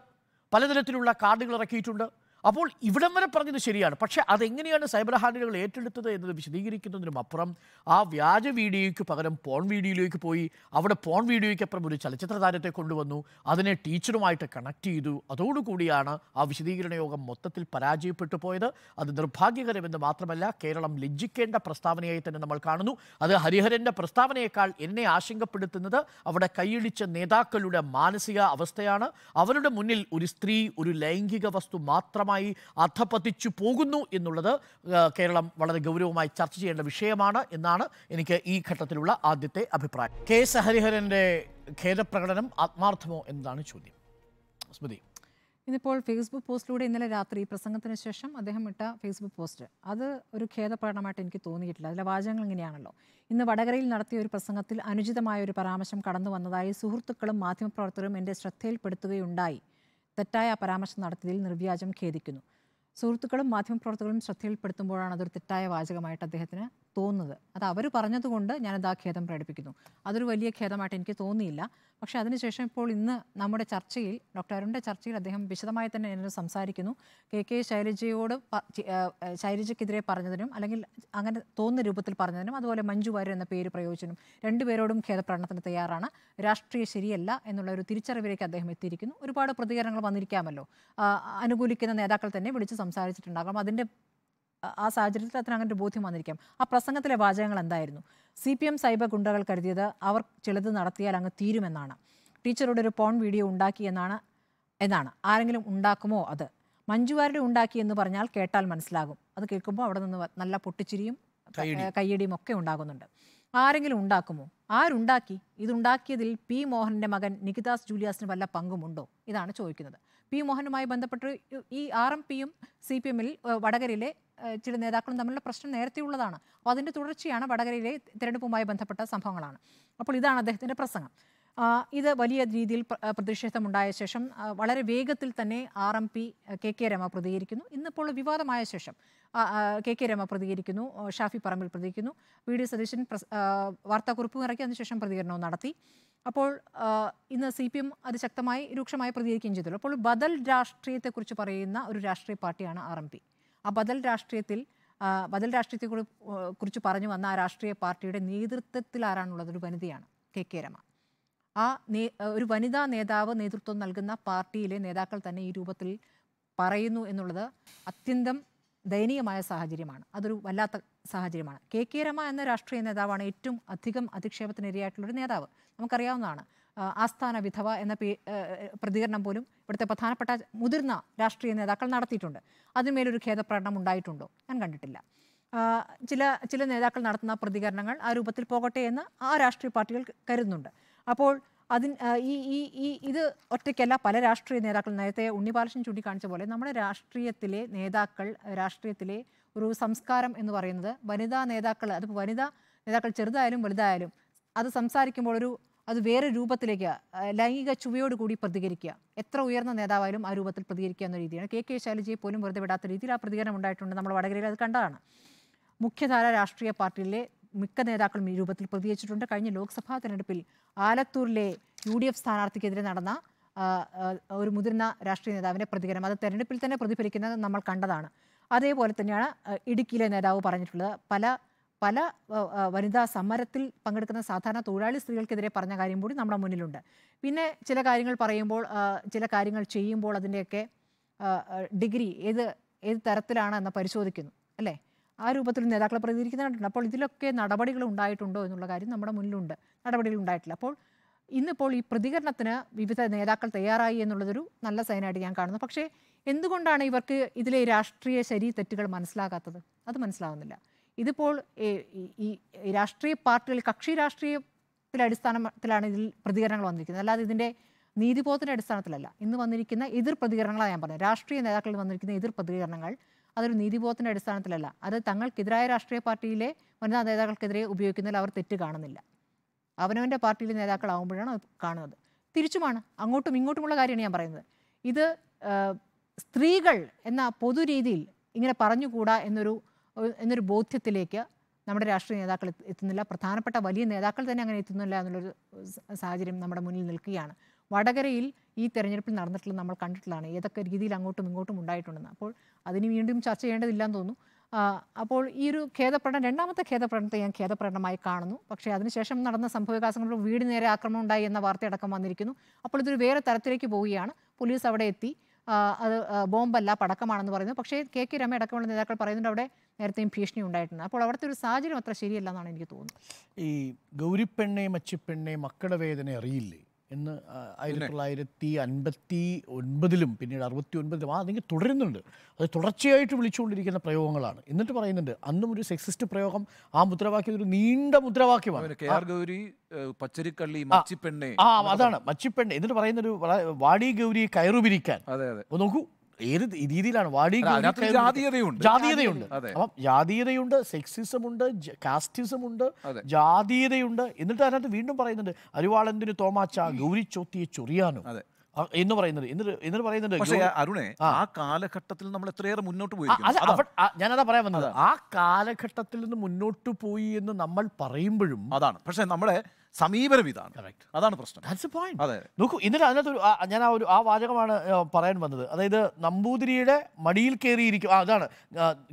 [SPEAKER 2] പലതരത്തിലുള്ള കാർഡുകൾ ഇറക്കിയിട്ടുണ്ട് അപ്പോൾ ഇവിടം വരെ പറഞ്ഞത് ശരിയാണ് പക്ഷേ അതെങ്ങനെയാണ് സൈബർ ഹാൻഡിലുകൾ ഏറ്റെടുത്തത് എന്നത് വിശദീകരിക്കുന്നതിനും അപ്പുറം ആ വ്യാജ വീഡിയോയ്ക്ക് പകരം പോൺ വീഡിയോയിലേക്ക് പോയി അവിടെ പോൺ വീഡിയോയ്ക്ക് അപ്പുറം ഒരു ചലച്ചിത്ര താരത്തെ കൊണ്ടുവന്നു അതിനെ ടീച്ചറുമായിട്ട് കണക്ട് ചെയ്തു അതോടുകൂടിയാണ് ആ വിശദീകരണ യോഗം മൊത്തത്തിൽ പരാജയപ്പെട്ടു പോയത് അത് നിർഭാഗ്യകരമെന്ന് മാത്രമല്ല കേരളം ലജ്ജിക്കേണ്ട പ്രസ്താവനയായി തന്നെ നമ്മൾ കാണുന്നു അത് ഹരിഹരൻ്റെ പ്രസ്താവനയേക്കാൾ എന്നെ ആശങ്കപ്പെടുത്തുന്നത് അവിടെ കൈയിടിച്ച നേതാക്കളുടെ മാനസിക അവസ്ഥയാണ് അവരുടെ മുന്നിൽ ഒരു സ്ത്രീ ഒരു ലൈംഗിക വസ്തു മാത്രമാണ് പൂർണ്ണമായി അധപ്പതിച്ചു പോകുന്നു എന്നുള്ളത് കേരളം വളരെ ഗൗരവമായി ചർച്ച ചെയ്യേണ്ട വിഷയമാണ് എന്നാണ് എനിക്ക് ഈ ഘട്ടത്തിലുള്ള ആദ്യത്തെ അഭിപ്രായം കെ എസ് ഹരിഹരൻ്റെ ഖേദപ്രകടനം ആത്മാർത്ഥമോ എന്നതാണ് ചോദ്യം സ്മൃതി
[SPEAKER 3] ഇന്നിപ്പോൾ ഫേസ്ബുക്ക് പോസ്റ്റിലൂടെ ഇന്നലെ രാത്രി പ്രസംഗത്തിന് ശേഷം അദ്ദേഹം ഇട്ട ഫേസ്ബുക്ക് പോസ്റ്റ് അത് ഒരു ഖേദപ്രകടനമായിട്ട് എനിക്ക് തോന്നിയിട്ടില്ല അതിലെ വാചകങ്ങൾ ഇങ്ങനെയാണല്ലോ ഇന്ന് വടകരയിൽ നടത്തിയ ഒരു പ്രസംഗത്തിൽ അനുചിതമായ ഒരു പരാമർശം കടന്നു വന്നതായി സുഹൃത്തുക്കളും മാധ്യമപ്രവർത്തകരും എൻ്റെ ശ്രദ്ധയിൽപ്പെടുത്തുകയുണ്ടായി തെറ്റായ പരാമർശം നടത്തിയതിൽ നിർവ്യാജം ഖേദിക്കുന്നു സുഹൃത്തുക്കളും മാധ്യമപ്രവർത്തകരും ശ്രദ്ധയിൽപ്പെടുത്തുമ്പോഴാണ് അതൊരു തെറ്റായ വാചകമായിട്ട് അദ്ദേഹത്തിന് തോന്നുന്നത് അത് അവർ പറഞ്ഞതുകൊണ്ട് ഞാനത് ആ ഖേദം പ്രകടിപ്പിക്കുന്നു അതൊരു വലിയ ഖേദമായിട്ട് എനിക്ക് തോന്നിയില്ല പക്ഷേ അതിനുശേഷം ഇപ്പോൾ ഇന്ന് നമ്മുടെ ചർച്ചയിൽ ഡോക്ടർ അരുണിൻ്റെ ചർച്ചയിൽ അദ്ദേഹം വിശദമായി തന്നെ എന്നോട് സംസാരിക്കുന്നു കെ കെ ശൈലജയോട് ശൈലജയ്ക്കെതിരെ പറഞ്ഞതിനും അല്ലെങ്കിൽ അങ്ങനെ തോന്നുന്ന രൂപത്തിൽ പറഞ്ഞതിനും അതുപോലെ മഞ്ജു വാര്യർ എന്ന പേര് പ്രയോഗിച്ചതിനും രണ്ടുപേരോടും ഖേദപ്രകടനത്തിന് തയ്യാറാണ് രാഷ്ട്രീയ ശരിയല്ല എന്നുള്ള ഒരു തിരിച്ചറിവിലേക്ക് അദ്ദേഹം എത്തിയിരിക്കുന്നു ഒരുപാട് പ്രതികരണങ്ങൾ വന്നിരിക്കാമല്ലോ അനുകൂലിക്കുന്ന നേതാക്കൾ തന്നെ വിളിച്ച് സംസാരിച്ചിട്ടുണ്ടാകാം അതിൻ്റെ ആ സാഹചര്യത്തിൽ അത്ര അങ്ങനെ ബോധ്യം വന്നിരിക്കാം ആ പ്രസംഗത്തിലെ വാചകങ്ങൾ എന്തായിരുന്നു സി പി എം സൈബർ ഗുണ്ടകൾ കരുതിയത് അവർ ചിലത് നടത്തിയാൽ അങ്ങ് തീരുമെന്നാണ് ടീച്ചറുടെ ഒരു പോൺ വീഡിയോ ഉണ്ടാക്കി എന്നാണ് എന്നാണ് ആരെങ്കിലും ഉണ്ടാക്കുമോ അത് മഞ്ജുവാരുടെ ഉണ്ടാക്കി എന്ന് പറഞ്ഞാൽ കേട്ടാൽ മനസ്സിലാകും അത് കേൾക്കുമ്പോൾ അവിടെ നിന്ന് നല്ല പൊട്ടിച്ചിരിയും കയ്യടിയും ഒക്കെ ഉണ്ടാകുന്നുണ്ട് ആരെങ്കിലും ഉണ്ടാക്കുമോ ആരുണ്ടാക്കി ഇതുണ്ടാക്കിയതിൽ പി മോഹൻ്റെ മകൻ നികിതാസ് ജൂലിയാസിന് വല്ല പങ്കുമുണ്ടോ ഇതാണ് ചോദിക്കുന്നത് പി മോഹനുമായി ബന്ധപ്പെട്ട് ഈ ആർ എം പിയും സി പി എമ്മിൽ വടകരയിലെ ചില നേതാക്കളും തമ്മിലുള്ള പ്രശ്നം നേരത്തെയുള്ളതാണ് അപ്പോൾ അതിൻ്റെ തുടർച്ചയാണ് വടകരയിലെ തിരഞ്ഞെടുപ്പുമായി ബന്ധപ്പെട്ട സംഭവങ്ങളാണ് അപ്പോൾ ഇതാണ് അദ്ദേഹത്തിൻ്റെ പ്രസംഗം ഇത് വലിയ രീതിയിൽ പ്രതിഷേധമുണ്ടായ ശേഷം വളരെ വേഗത്തിൽ തന്നെ R M P K K Rama പ്രതികരിക്കുന്നു ഇന്നിപ്പോൾ വിവാദമായ ശേഷം കെ കെ രമ പ്രതികരിക്കുന്നു ഷാഫി പറമ്പിൽ പ്രതികരിക്കുന്നു വി ഡി സതീശൻ വാർത്താക്കുറിപ്പ് ഇറക്കി അതിനുശേഷം പ്രതികരണവും നടത്തി അപ്പോൾ ഇന്ന് സി പി എം അതിശക്തമായി രൂക്ഷമായി പ്രതികരിക്കുകയും ചെയ്തല്ലോ അപ്പോൾ ബദൽ രാഷ്ട്രീയത്തെക്കുറിച്ച് പറയുന്ന ഒരു രാഷ്ട്രീയ പാർട്ടിയാണ് ആർ എം പി ആ ബദൽ രാഷ്ട്രീയത്തിൽ ബദൽ രാഷ്ട്രീയത്തെ കുറിച്ച് പറഞ്ഞു വന്ന ആ രാഷ്ട്രീയ പാർട്ടിയുടെ നേതൃത്വത്തിൽ ആരാണുള്ളത് ഒരു വനിതയാണ് കെ കെ രമ ആ ഒരു വനിതാ നേതാവ് നേതൃത്വം നൽകുന്ന പാർട്ടിയിലെ നേതാക്കൾ തന്നെ ഈ രൂപത്തിൽ പറയുന്നു എന്നുള്ളത് അത്യന്തം ദയനീയമായ സാഹചര്യമാണ് അതൊരു വല്ലാത്ത സാഹചര്യമാണ് കെ കെ രമ എന്ന രാഷ്ട്രീയ നേതാവാണ് ഏറ്റവും അധികം അധിക്ഷേപത്തിനിരയായിട്ടുള്ളൊരു നേതാവ് നമുക്കറിയാവുന്നതാണ് ആസ്ഥാന വിധവ എന്ന പ്രതികരണം പോലും ഇവിടുത്തെ പ്രധാനപ്പെട്ട മുതിർന്ന രാഷ്ട്രീയ നേതാക്കൾ നടത്തിയിട്ടുണ്ട് അതിന്മേലൊരു ഖേദപ്രകടനം ഉണ്ടായിട്ടുണ്ടോ ഞാൻ കണ്ടിട്ടില്ല ചില ചില നേതാക്കൾ നടത്തുന്ന പ്രതികരണങ്ങൾ ആ രൂപത്തിൽ പോകട്ടെ എന്ന് ആ രാഷ്ട്രീയ പാർട്ടികൾ കരുതുന്നുണ്ട് അപ്പോൾ അതിന് ഈ ഈ ഈ ഇത് ഒറ്റയ്ക്കല്ല പല രാഷ്ട്രീയ നേതാക്കൾ നേരത്തെ ഉണ്ണിബാലകൃഷ്ണൻ ചൂണ്ടിക്കാണിച്ച പോലെ നമ്മുടെ രാഷ്ട്രീയത്തിലെ നേതാക്കൾ രാഷ്ട്രീയത്തിലെ ഒരു സംസ്കാരം എന്ന് പറയുന്നത് വനിതാ നേതാക്കൾ അത് വനിതാ നേതാക്കൾ ചെറുതായാലും വലുതായാലും അത് സംസാരിക്കുമ്പോൾ ഒരു അത് വേറെ രൂപത്തിലേക്ക് ലൈംഗിക ചുവയോട് കൂടി പ്രതികരിക്കുക എത്ര ഉയർന്ന നേതാവായാലും ആ രൂപത്തിൽ പ്രതികരിക്കുക എന്ന രീതിയാണ് കെ കെ ശൈലജയെ പോലും വെറുതെ വിടാത്ത രീതിയിൽ ആ പ്രതികരണം ഉണ്ടായിട്ടുണ്ട് നമ്മൾ വടകരയിൽ അത് കണ്ടതാണ് മുഖ്യധാര രാഷ്ട്രീയ പാർട്ടിയിലെ മിക്ക നേതാക്കളും ഈ രൂപത്തിൽ പ്രതികരിച്ചിട്ടുണ്ട് കഴിഞ്ഞ ലോക്സഭാ തെരഞ്ഞെടുപ്പിൽ ആലത്തൂരിലെ യു ഡി എഫ് സ്ഥാനാർത്ഥിക്കെതിരെ നടന്ന ഒരു മുതിർന്ന രാഷ്ട്രീയ നേതാവിൻ്റെ പ്രതികരണം അത് തെരഞ്ഞെടുപ്പിൽ തന്നെ പ്രതിഫലിക്കുന്നത് നമ്മൾ കണ്ടതാണ് അതേപോലെ തന്നെയാണ് ഇടുക്കിയിലെ നേതാവ് പറഞ്ഞിട്ടുള്ളത് പല പല വനിതാ സമരത്തിൽ പങ്കെടുക്കുന്ന സാധാരണ തൊഴിലാളി സ്ത്രീകൾക്കെതിരെ പറഞ്ഞ കാര്യം കൂടി നമ്മുടെ മുന്നിലുണ്ട് പിന്നെ ചില കാര്യങ്ങൾ പറയുമ്പോൾ ചില കാര്യങ്ങൾ ചെയ്യുമ്പോൾ അതിൻ്റെയൊക്കെ ഡിഗ്രി ഏത് ഏത് തരത്തിലാണ് എന്ന് പരിശോധിക്കുന്നു അല്ലേ ആ രൂപത്തിൽ നേതാക്കളെ പ്രതികരിക്കുന്നുണ്ട് അപ്പോൾ ഇതിലൊക്കെ നടപടികൾ ഉണ്ടായിട്ടുണ്ടോ എന്നുള്ള കാര്യം നമ്മുടെ മുന്നിലുണ്ട് നടപടികൾ ഉണ്ടായിട്ടില്ല അപ്പോൾ ഇന്നിപ്പോൾ ഈ പ്രതികരണത്തിന് വിവിധ നേതാക്കൾ തയ്യാറായി എന്നുള്ളതൊരു നല്ല സൈനായിട്ട് ഞാൻ കാണുന്നു പക്ഷേ എന്തുകൊണ്ടാണ് ഇവർക്ക് ഇതിലെ രാഷ്ട്രീയ ശരി തെറ്റുകൾ മനസ്സിലാകാത്തത് അത് മനസ്സിലാവുന്നില്ല ഇതിപ്പോൾ ഈ രാഷ്ട്രീയ പാർട്ടികൾ കക്ഷി രാഷ്ട്രീയത്തിലെ അടിസ്ഥാനത്തിലാണ് ഇതിൽ പ്രതികരണങ്ങൾ വന്നിരിക്കുന്നത് അല്ലാതെ ഇതിൻ്റെ നീതിബോധത്തിൻ്റെ അടിസ്ഥാനത്തിലല്ല ഇന്ന് വന്നിരിക്കുന്ന എതിർ പ്രതികരണങ്ങളാണ് ഞാൻ പറഞ്ഞത് രാഷ്ട്രീയ നേതാക്കളിൽ വന്നിരിക്കുന്ന എതിർ പ്രതികരണങ്ങൾ അതൊരു നീതിബോധത്തിൻ്റെ അടിസ്ഥാനത്തിലല്ല അത് തങ്ങൾക്കെതിരായ രാഷ്ട്രീയ പാർട്ടിയിലെ വനിതാ നേതാക്കൾക്കെതിരെ ഉപയോഗിക്കുന്നതിൽ അവർ തെറ്റ് കാണുന്നില്ല അവനവൻ്റെ പാർട്ടിയിലെ നേതാക്കളാവുമ്പോഴാണ് അത് കാണുന്നത് തിരിച്ചുമാണ് അങ്ങോട്ടും ഇങ്ങോട്ടുമുള്ള കാര്യമാണ് ഞാൻ പറയുന്നത് ഇത് സ്ത്രീകൾ എന്ന പൊതുരീതിയിൽ ഇങ്ങനെ പറഞ്ഞുകൂടാ എന്നൊരു എന്നൊരു ബോധ്യത്തിലേക്ക് നമ്മുടെ രാഷ്ട്രീയ നേതാക്കൾ എത്തുന്നില്ല പ്രധാനപ്പെട്ട വലിയ നേതാക്കൾ തന്നെ അങ്ങനെ എത്തുന്നില്ല എന്നുള്ളൊരു സാഹചര്യം നമ്മുടെ മുന്നിൽ നിൽക്കുകയാണ് വടകരയിൽ ഈ തെരഞ്ഞെടുപ്പിൽ നടന്നിട്ടുള്ള നമ്മൾ കണ്ടിട്ടുള്ളതാണ് ഏതൊക്കെ രീതിയിൽ അങ്ങോട്ടും ഇങ്ങോട്ടും ഉണ്ടായിട്ടുണ്ടെന്ന് അപ്പോൾ അതിന് വീണ്ടും ചർച്ച ചെയ്യേണ്ടതില്ലാന്ന് തോന്നുന്നു അപ്പോൾ ഈ ഒരു ഖേദപ്രകടനം രണ്ടാമത്തെ ഖേദപ്രകടനത്തെ ഞാൻ ഖേദപ്രകടനമായി കാണുന്നു പക്ഷേ അതിനുശേഷം നടന്ന സംഭവവികാസങ്ങളിൽ വീട് നേരെ ആക്രമണം ഉണ്ടായി എന്ന വാർത്തയടക്കം വന്നിരിക്കുന്നു അപ്പോൾ ഇതൊരു വേറെ തരത്തിലേക്ക് പോവുകയാണ് പോലീസ് അവിടെ എത്തി അത് ബോംബല്ല പടക്കമാണെന്ന് പറയുന്നു പക്ഷേ കെ കെ രമ അടക്കമുള്ള നേതാക്കൾ പറയുന്നുണ്ട് അവിടെ നേരത്തെയും ഭീഷണി ഉണ്ടായിട്ടുണ്ട് അപ്പോൾ അവിടുത്തെ ഒരു സാഹചര്യം അത്ര ശരിയല്ല എന്നാണ് എനിക്ക് തോന്നുന്നത്
[SPEAKER 2] ഈ ഗൗരിപ്പെണ്ണെ മച്ചിപ്പെണ്ണെ മക്കളുടെ വേദന അറിയില്ലേ എന്ന് ആയിരത്തി തൊള്ളായിരത്തി അൻപത്തി ഒൻപതിലും പിന്നീട് അറുപത്തി ഒൻപതിലും ആ അതെങ്കിൽ തുടരുന്നുണ്ട് അത് തുടർച്ചയായിട്ട് വിളിച്ചുകൊണ്ടിരിക്കുന്ന പ്രയോഗങ്ങളാണ് എന്നിട്ട് പറയുന്നുണ്ട് അന്നും ഒരു സെക്സിസ്റ്റ് പ്രയോഗം ആ മുദ്രാവാക്യം ഒരു നീണ്ട മുദ്രാവാക്യമാണ് കെ ആർ
[SPEAKER 1] ഗൗരി പച്ചരിക്കള്ളി മച്ചിപ്പെണ്ണെ ആ അതാണ്
[SPEAKER 2] മച്ചിപ്പെണ്ണെ എന്നിട്ട് പറയുന്നൊരു വാടി ഗൗരി കയറുപിരിക്കാൻ നോക്കൂ ഏത് രീതിയിലാണ് ജാതീയതയുണ്ട് അപ്പം ജാതീയതയുണ്ട് സെക്സിസം ഉണ്ട് കാസ്റ്റിസം ഉണ്ട് ജാതീയതയുണ്ട് എന്നിട്ട് അതിനകത്ത് വീണ്ടും പറയുന്നുണ്ട് അരിവാളന്തിന് തോമാച്ച ഗൗരിച്ചോത്തിയെ ചൊറിയാനോ എന്ന് പറയുന്നത് എന്നിട്ട് പറയുന്നുണ്ട് പക്ഷേ അരുണേ ആ കാലഘട്ടത്തിൽ നമ്മൾ എത്രയേറെ മുന്നോട്ട് പോയി ഞാനതാ പറയാൻ വന്നത് ആ കാലഘട്ടത്തിൽ നിന്ന് മുന്നോട്ട് പോയി എന്ന് നമ്മൾ പറയുമ്പോഴും അതാണ് പക്ഷെ നമ്മളെ സമീപനം ഇതാണ് അതാണ് പ്രശ്നം അതെ നോക്കൂ ഇന്നലെ അതിനകത്ത് ഞാൻ ആ ഒരു ആ വാചകമാണ് പറയാൻ വന്നത് അതായത് നമ്പൂതിരിയുടെ മടിയിൽ കയറിയിരിക്കും അതാണ്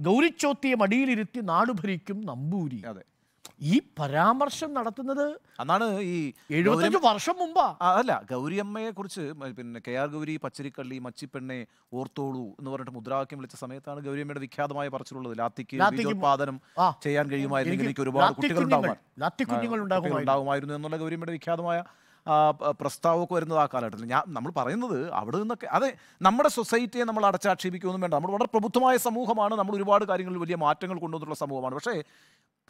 [SPEAKER 2] ഗൗരിച്ചോത്തിയെ മടിയിലിരുത്തി നാടുഭരിക്കും ഭരിക്കും നമ്പൂരി അതെ ഈ പരാമർശം നടത്തുന്നത് അന്നാണ്
[SPEAKER 1] ഈ എഴുപത്തഞ്ച് വർഷം മുമ്പാ അല്ല ഗൗരിയമ്മയെ കുറിച്ച് പിന്നെ കെ ആർ ഗൗരി പച്ചരിക്കള്ളി മച്ചിപ്പെണ്ണെ ഓർത്തോളൂ എന്ന് പറഞ്ഞിട്ട് മുദ്രാവാക്യം വിളിച്ച സമയത്താണ് ഗൗരിയമ്മയുടെ വിഖ്യാതമായ പറച്ചിലുള്ളത് ലാത്തിക്ക് ഉത്പാദനം ചെയ്യാൻ കഴിയുമായിരുന്നു എനിക്ക് ഒരുപാട് കുട്ടികൾ ഉണ്ടാകുമായിരുന്നു എന്നുള്ള ഗൗരിയമ്മയുടെ വിഖ്യാതമായ പ്രസ്താവമൊക്കെ വരുന്നത് ആ കാലഘട്ടത്തിൽ ഞാൻ നമ്മൾ പറയുന്നത് അവിടെ നിന്നൊക്കെ അതെ നമ്മുടെ സൊസൈറ്റിയെ നമ്മൾ അടച്ചാക്ഷേപിക്കുകയൊന്നും വേണ്ട നമ്മൾ വളരെ പ്രബുദ്ധമായ സമൂഹമാണ് നമ്മൾ ഒരുപാട് കാര്യങ്ങളിൽ വലിയ മാറ്റങ്ങൾ കൊണ്ടുവന്നിട്ടുള്ള സമൂഹമാണ് പക്ഷേ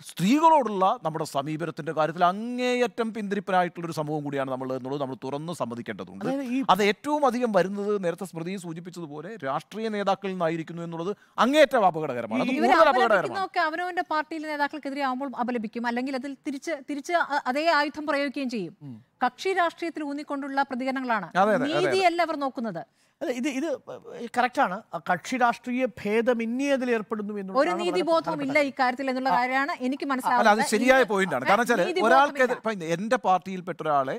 [SPEAKER 1] സ്ത്രീകളോടുള്ള നമ്മുടെ സമീപനത്തിന്റെ കാര്യത്തിൽ അങ്ങേയറ്റം പിന്തിരിപ്പനായിട്ടുള്ളൊരു സമൂഹം കൂടിയാണ് നമ്മൾ എന്നുള്ളത് നമ്മൾ തുറന്ന് സമ്മതിക്കേണ്ടതുണ്ട് അത് ഏറ്റവും അധികം വരുന്നത് നേരത്തെ സ്മൃതി സൂചിപ്പിച്ചതുപോലെ രാഷ്ട്രീയ നേതാക്കളിൽ നിന്നായിരിക്കുന്നു എന്നുള്ളത് അങ്ങേയറ്റം അപകടകരമാണ്
[SPEAKER 3] അവനവന്റെ പാർട്ടിയിലെ നേതാക്കൾക്കെതിരെ ആവുമ്പോൾ അപലപിക്കും അല്ലെങ്കിൽ അതിൽ തിരിച്ച് തിരിച്ച് അതേ ആയുധം പ്രയോഗിക്കുകയും ചെയ്യും കക്ഷി രാഷ്ട്രീയത്തിൽ ഊന്നിക്കൊണ്ടുള്ള പ്രതികരണങ്ങളാണ് നീതിയല്ല അവർ നോക്കുന്നത്
[SPEAKER 2] അല്ല ഇത് ഇത് കറക്റ്റാണ് കക്ഷി രാഷ്ട്രീയ ഭേദമന്യേതിൽ ഏർപ്പെടുന്നു എന്നുള്ള ഒരു നീതിബോധവും ഇല്ല
[SPEAKER 3] ഇക്കാര്യത്തിൽ എന്നുള്ള കാര്യമാണ് എനിക്ക് മനസ്സിലാവുന്നത് അത് ശരിയായ പോയിന്റ് ആണ് കാരണം വെച്ചാൽ ഒരാൾക്ക്
[SPEAKER 2] എന്റെ
[SPEAKER 1] പാർട്ടിയിൽപ്പെട്ട ഒരാളെ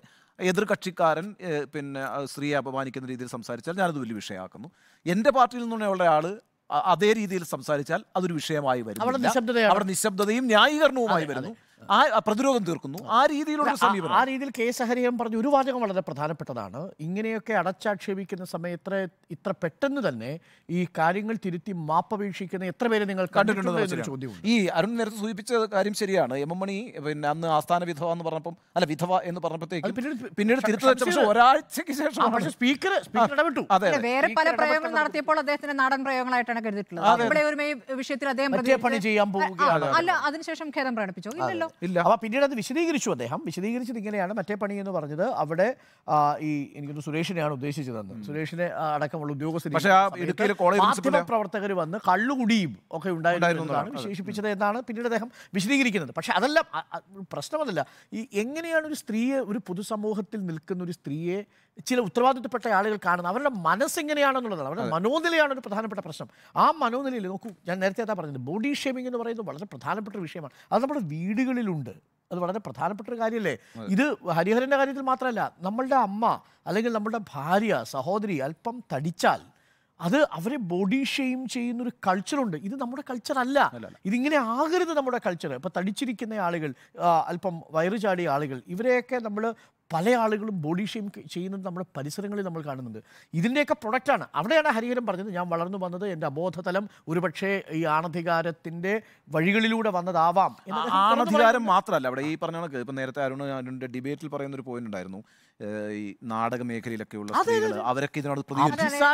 [SPEAKER 1] എതിർ കക്ഷിക്കാരൻ പിന്നെ സ്ത്രീയെ അപമാനിക്കുന്ന രീതിയിൽ സംസാരിച്ചാൽ ഞാനത് വലിയ വിഷയമാക്കുന്നു എൻ്റെ പാർട്ടിയിൽ നിന്നുള്ള ആള് അതേ രീതിയിൽ സംസാരിച്ചാൽ അതൊരു വിഷയമായി വരും അവിടെ നിശബ്ദതയും ന്യായീകരണവുമായി വരുന്നു ആ പ്രതിരോധം തീർക്കുന്നു
[SPEAKER 2] ആ രീതിയിലുള്ള സമീപനം ആ രീതിയിൽ കെ സഹരിയം പറഞ്ഞ ഒരു വാചകം വളരെ പ്രധാനപ്പെട്ടതാണ് ഇങ്ങനെയൊക്കെ അടച്ചാക്ഷേപിക്കുന്ന സമയം ഇത്ര ഇത്ര പെട്ടെന്ന് തന്നെ ഈ കാര്യങ്ങൾ തിരുത്തി മാപ്പപേക്ഷിക്കുന്ന എത്ര പേരെ നിങ്ങൾ കണ്ടിട്ടുണ്ടെന്ന് ചോദ്യം
[SPEAKER 1] ഈ അരുൺ നേരത്തെ സൂചിപ്പിച്ച കാര്യം ശരിയാണ് എം എം മണി പിന്നെ അന്ന് ആസ്ഥാന വിധവ എന്ന് പറഞ്ഞപ്പം അല്ല വിധവ എന്ന് പറഞ്ഞപ്പോഴത്തേക്ക് പിന്നീട് തിരുത്തി പക്ഷേ ഒരാഴ്ചക്ക് ശേഷം പക്ഷേ സ്പീക്കർ ഇടപെട്ടു അതെ വേറെ
[SPEAKER 3] പല പ്രയോഗങ്ങൾ നടത്തിയപ്പോൾ അദ്ദേഹത്തിന്റെ നാടൻ പ്രയോഗങ്ങളായിട്ടാണ് കരുതിയിട്ടുള്ളത് ഇവിടെ ഒരു വിഷയത്തിൽ അദ്ദേഹം അല്ല അതിനുശേഷം ഖേദം പ്രകടിപ്പിച്ചു ഇല്ലല്ലോ
[SPEAKER 2] ഇല്ല അപ്പൊ പിന്നീട് അത് വിശദീകരിച്ചു അദ്ദേഹം വിശദീകരിച്ചത് ഇങ്ങനെയാണ് മറ്റേ പണി എന്ന് പറഞ്ഞത് അവിടെ ഈ എനിക്ക് സുരേഷിനെയാണ് ഉദ്ദേശിച്ചതെന്ന് സുരേഷിനെ അടക്കമുള്ള ഉദ്യോഗസ്ഥർ പ്രവർത്തകർ വന്ന് കള്ളുകുടിയും ഒക്കെ ഉണ്ടായിരുന്നതാണ് വിശേഷിപ്പിച്ചത് എന്നാണ് പിന്നീട് അദ്ദേഹം വിശദീകരിക്കുന്നത് പക്ഷെ അതെല്ലാം പ്രശ്നമതല്ല ഈ എങ്ങനെയാണ് ഒരു സ്ത്രീയെ ഒരു പൊതുസമൂഹത്തിൽ നിൽക്കുന്ന ഒരു സ്ത്രീയെ ചില ഉത്തരവാദിത്തപ്പെട്ട ആളുകൾ കാണുന്നത് അവരുടെ മനസ്സെങ്ങനെയാണെന്നുള്ളതാണ് അവരുടെ മനോനിലയാണ് ഒരു പ്രധാനപ്പെട്ട പ്രശ്നം ആ മനോനിലയിൽ നോക്കൂ ഞാൻ നേരത്തെ അതാ പറഞ്ഞത് ബോഡി ഷേമിംഗ് എന്ന് പറയുന്നത് വളരെ പ്രധാനപ്പെട്ട വിഷയമാണ് അത് നമ്മുടെ വീടുകളിൽ നമ്മളിലുണ്ട് അത് വളരെ പ്രധാനപ്പെട്ട ഒരു കാര്യമല്ലേ ഇത് ഹരിഹരൻ്റെ കാര്യത്തിൽ മാത്രമല്ല നമ്മളുടെ അമ്മ അല്ലെങ്കിൽ നമ്മളുടെ ഭാര്യ സഹോദരി അല്പം തടിച്ചാൽ അത് അവരെ ബോഡി ഷെയിം ചെയ്യുന്നൊരു കൾച്ചറുണ്ട് ഇത് നമ്മുടെ കൾച്ചർ അല്ല ഇതിങ്ങനെ ആകരുത് നമ്മുടെ കൾച്ചർ ഇപ്പോൾ തടിച്ചിരിക്കുന്ന ആളുകൾ അല്പം വയറു ചാടിയ ആളുകൾ ഇവരെയൊക്കെ നമ്മൾ പല ആളുകളും ബോഡി ഷെയിം ചെയ്യുന്നത് നമ്മുടെ പരിസരങ്ങളിൽ നമ്മൾ കാണുന്നുണ്ട് ഇതിൻ്റെയൊക്കെ പ്രൊഡക്റ്റാണ് അവിടെയാണ് ഹരിഹരൻ പറഞ്ഞത് ഞാൻ വളർന്നു വന്നത് എൻ്റെ അബോധതലം ഒരുപക്ഷേ ഈ ആണധികാരത്തിൻ്റെ വഴികളിലൂടെ വന്നതാവാം ആണധികാരം
[SPEAKER 1] മാത്രമല്ല അവിടെ ഈ പറഞ്ഞ കണക്ക് ഇപ്പം നേരത്തെ അരുൺ ഡിബേറ്റിൽ പറയുന്ന ഒരു പോയിന്റ് ഉണ്ടായിരുന്നു ഈ നാടക മേഖലയിലൊക്കെയുള്ള സ്ത്രീകള് അവരൊക്കെ ഇതിനോട് പ്രതികരിച്ചു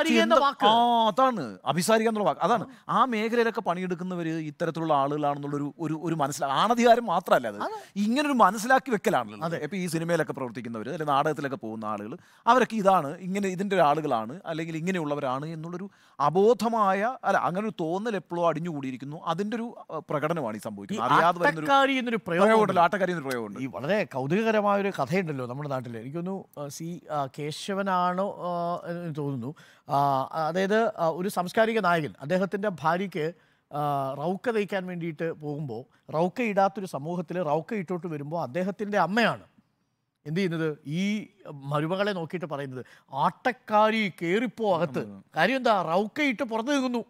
[SPEAKER 1] ആ അതാണ് അഭിസാരിക എന്നുള്ള വാക്ക് അതാണ് ആ മേഖലയിലൊക്കെ പണിയെടുക്കുന്നവര് ഇത്തരത്തിലുള്ള ആളുകളാണെന്നുള്ളൊരു ഒരു ഒരു മനസ്സിലാ ആണധികാരം മാത്രമല്ല അത് ഇങ്ങനൊരു മനസ്സിലാക്കി വെക്കലാണല്ലോ ഇപ്പൊ ഈ സിനിമയിലൊക്കെ പ്രവർത്തിക്കുന്നവർ അല്ലെങ്കിൽ നാടകത്തിലൊക്കെ പോകുന്ന ആളുകൾ അവരൊക്കെ ഇതാണ് ഇങ്ങനെ ഇതിൻ്റെ ആളുകളാണ് അല്ലെങ്കിൽ ഇങ്ങനെയുള്ളവരാണ് എന്നുള്ളൊരു അബോധമായ അല്ല അങ്ങനെ ഒരു തോന്നൽ എപ്പോഴും അടിഞ്ഞുകൂടിയിരിക്കുന്നു അതിൻ്റെ ഒരു പ്രകടനമാണ് ഈ സംഭവിക്കുന്നത് അറിയാതെ ഒരു പ്രയോഗമുണ്ടല്ലോ
[SPEAKER 2] ആട്ടക്കാരി പ്രയോഗമുണ്ട് ഈ വളരെ കൗതുകകരമായ ഒരു കഥയുണ്ടല്ലോ നമ്മുടെ നാട്ടിൽ എനിക്കൊന്നു സി കേശവനാണോ എന്ന് തോന്നുന്നു അതായത് ഒരു സാംസ്കാരിക നായകൻ അദ്ദേഹത്തിൻ്റെ ഭാര്യയ്ക്ക് റൗക്ക തയ്ക്കാൻ വേണ്ടിയിട്ട് പോകുമ്പോൾ റൗക്ക ഇടാത്തൊരു സമൂഹത്തിൽ റൗക്ക ഇട്ടോട്ട് വരുമ്പോൾ അദ്ദേഹത്തിൻ്റെ അമ്മയാണ് എന്ത് ചെയ്യുന്നത് ഈ മരുമകളെ നോക്കിയിട്ട് പറയുന്നത് ആട്ടക്കാരി കേറിപ്പോ അകത്ത് കാര്യം എന്താ റൗക്ക ഇട്ട് പുറത്തു നിൽക്കുന്നു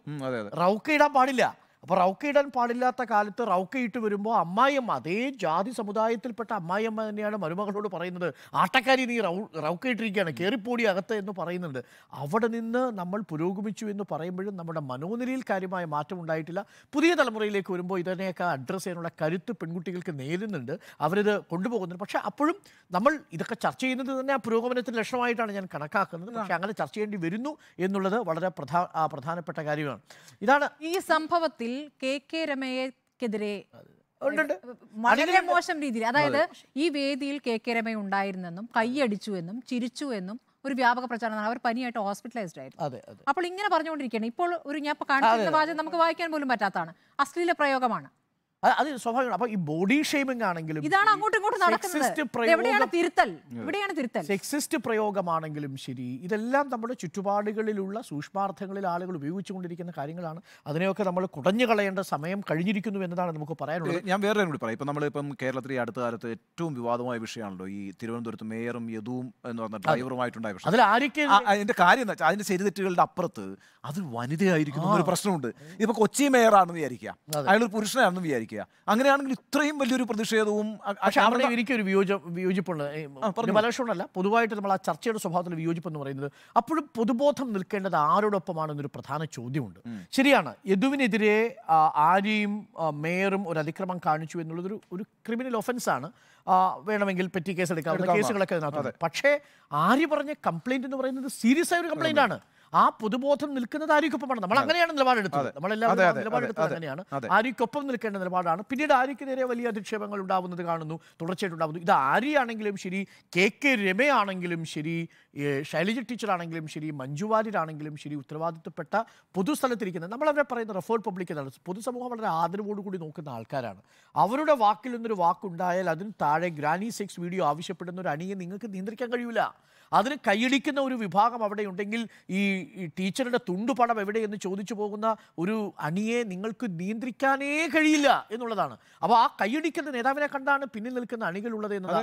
[SPEAKER 2] റൗക്ക ഇടാൻ പാടില്ല അപ്പോൾ റൗക്ക ഇടാൻ പാടില്ലാത്ത കാലത്ത് റൗക്ക ഇട്ട് വരുമ്പോൾ അമ്മായിയമ്മ അതേ ജാതി സമുദായത്തിൽപ്പെട്ട അമ്മായിയമ്മ തന്നെയാണ് മരുമകളോട് പറയുന്നത് ആട്ടക്കാരി നീ റൗ റൗക്ക ഇട്ടിരിക്കുകയാണ് കയറിപ്പോടി അകത്ത് എന്ന് പറയുന്നുണ്ട് അവിടെ നിന്ന് നമ്മൾ പുരോഗമിച്ചു എന്ന് പറയുമ്പോഴും നമ്മുടെ മനോനിലയിൽ കാര്യമായ മാറ്റം ഉണ്ടായിട്ടില്ല പുതിയ തലമുറയിലേക്ക് വരുമ്പോൾ ഇതിനെയൊക്കെ അഡ്രസ്സ് ചെയ്യാനുള്ള കരുത്ത് പെൺകുട്ടികൾക്ക് നേരുന്നുണ്ട് അവരിത് കൊണ്ടുപോകുന്നുണ്ട് പക്ഷേ അപ്പോഴും നമ്മൾ ഇതൊക്കെ ചർച്ച ചെയ്യുന്നത് തന്നെ ആ പുരോഗമനത്തിൻ്റെ ലക്ഷണമായിട്ടാണ് ഞാൻ കണക്കാക്കുന്നത് പക്ഷേ അങ്ങനെ ചർച്ച ചെയ്യേണ്ടി വരുന്നു എന്നുള്ളത് വളരെ പ്രധാ പ്രധാനപ്പെട്ട കാര്യമാണ്
[SPEAKER 3] ഇതാണ് ഈ സംഭവത്തിൽ കെ കെ രമയക്കെതിരെ വളരെ മോശം രീതിയിൽ അതായത് ഈ വേദിയിൽ കെ കെ രമയ ഉണ്ടായിരുന്നെന്നും കൈയടിച്ചു എന്നും ചിരിച്ചു എന്നും ഒരു വ്യാപക പ്രചാരണം അവർ പനിയായിട്ട് ഹോസ്പിറ്റലൈസ്ഡ്
[SPEAKER 2] ആയിരുന്നു
[SPEAKER 3] അപ്പോൾ ഇങ്ങനെ പറഞ്ഞുകൊണ്ടിരിക്കുകയാണ് ഇപ്പോൾ ഒരു ഞാൻ കാണിച്ചിരുന്ന വാചകം നമുക്ക് വായിക്കാൻ പോലും പറ്റാത്തതാണ് അശ്ലീല പ്രയോഗമാണ്
[SPEAKER 2] അത് സ്വാഭാവികമാണ് അപ്പൊ ഈ ബോഡി ഷെയ്മിംഗ് ആണെങ്കിലും ഇതാണ് അങ്ങോട്ടും ഇങ്ങോട്ടും ഇവിടെയാണ് തിരുത്തൽ സെക്സിസ്റ്റ് പ്രയോഗമാണെങ്കിലും ശരി ഇതെല്ലാം നമ്മുടെ ചുറ്റുപാടുകളിലുള്ള സൂക്ഷ്മാർത്ഥങ്ങളിൽ ആളുകൾ ഉപയോഗിച്ചുകൊണ്ടിരിക്കുന്ന കാര്യങ്ങളാണ് അതിനെയൊക്കെ നമ്മൾ കുടഞ്ഞു കളയേണ്ട സമയം കഴിഞ്ഞിരിക്കുന്നു എന്നതാണ് നമുക്ക് പറയാനുള്ളത്
[SPEAKER 1] ഞാൻ വേറെ കൂടി പറയാം ഇപ്പൊ നമ്മളിപ്പം കേരളത്തിൽ ഈ അടുത്ത കാലത്ത് ഏറ്റവും വിവാദമായ വിഷയമാണല്ലോ ഈ തിരുവനന്തപുരത്ത് മേയറും യദുവും എന്ന് പറഞ്ഞ ഡ്രൈവറുമായിട്ടുണ്ടായ അതിൽ ആരൊക്കെ
[SPEAKER 2] അതിന്റെ കാര്യം എന്താ വെച്ചാൽ അതിന്റെ ശരിതെറ്റുകളുടെ
[SPEAKER 1] അപ്പുറത്ത് അത് വനിതയായിരിക്കും ഒരു പ്രശ്നമുണ്ട് ഇപ്പൊ കൊച്ചി മേയറാണെന്ന് വിചാരിക്കുക അയാളൊരു
[SPEAKER 2] പുരുഷനാണെന്ന് വിചാരിക്കുക ഉപയോഗിക്കുക അങ്ങനെയാണെങ്കിൽ ഇത്രയും വലിയൊരു പ്രതിഷേധവും പക്ഷേ അവിടെ എനിക്കൊരു വിയോജ വിയോജിപ്പുണ്ട് ബലക്ഷണമല്ല പൊതുവായിട്ട് നമ്മൾ ആ ചർച്ചയുടെ സ്വഭാവത്തിൽ വിയോജിപ്പ് എന്ന് പറയുന്നത് അപ്പോഴും പൊതുബോധം നിൽക്കേണ്ടത് ആരോടൊപ്പമാണെന്നൊരു പ്രധാന ചോദ്യമുണ്ട് ശരിയാണ് യദുവിനെതിരെ ആരെയും മേയറും ഒരു അതിക്രമം കാണിച്ചു എന്നുള്ളതൊരു ഒരു ക്രിമിനൽ ഒഫൻസാണ് വേണമെങ്കിൽ പെറ്റി കേസ് എടുക്കാം കേസുകളൊക്കെ അതിനകത്തുണ്ട് പക്ഷേ ആര് പറഞ്ഞ കംപ്ലൈന്റ് എന്ന് പറയുന്നത് സീരിയസ് ആയ ഒരു കംപ്ലൈന്റ് ആണ് ആ പൊതുബോധം നിൽക്കുന്നത് ആര്യക്കൊപ്പം നമ്മൾ അങ്ങനെയാണ് നിലപാടെടുത്തത് നമ്മളെല്ലാവരും നിലപാടെടുത്തത് അങ്ങനെയാണ് ആര്യക്കൊപ്പം നിൽക്കേണ്ട നിലപാടാണ് പിന്നീട് ആര്യക്ക് നേരെ വലിയ അധിക്ഷേപങ്ങൾ ഉണ്ടാവുന്നത് കാണുന്നു തുടർച്ചയായിട്ടുണ്ടാവുന്നു ഇത് ആരിയാണെങ്കിലും ശരി കെ കെ രമയാണെങ്കിലും ശരി ശൈലജ ടീച്ചറാണെങ്കിലും ശരി മഞ്ജു വാര്യരാണെങ്കിലും ശരി ഉത്തരവാദിത്വപ്പെട്ട പൊതുസ്ഥലത്തിരിക്കുന്നത് നമ്മളവരെ പറയുന്ന റഫോൾ പബ്ലിക് എന്നാണ് പൊതുസമൂഹം വളരെ ആദരവോടുകൂടി നോക്കുന്ന ആൾക്കാരാണ് അവരുടെ വാക്കിൽ നിന്നൊരു വാക്കുണ്ടായാൽ അതിന് താഴെ ഗ്രാനി സെക്സ് വീഡിയോ ആവശ്യപ്പെടുന്ന ഒരു അണിയെ നിങ്ങൾക്ക് നിയന്ത്രിക്കാൻ കഴിയില്ല അതിന് കൈയടിക്കുന്ന ഒരു വിഭാഗം അവിടെ ഉണ്ടെങ്കിൽ ഈ ടീച്ചറുടെ തുണ്ടുപടം എവിടെയെന്ന് ചോദിച്ചു പോകുന്ന ഒരു അണിയെ നിങ്ങൾക്ക് നിയന്ത്രിക്കാനേ കഴിയില്ല എന്നുള്ളതാണ് അപ്പോൾ ആ കൈയടിക്കുന്ന നേതാവിനെ കണ്ടാണ് പിന്നിൽ നിൽക്കുന്ന അണികളുള്ളത് എന്നത്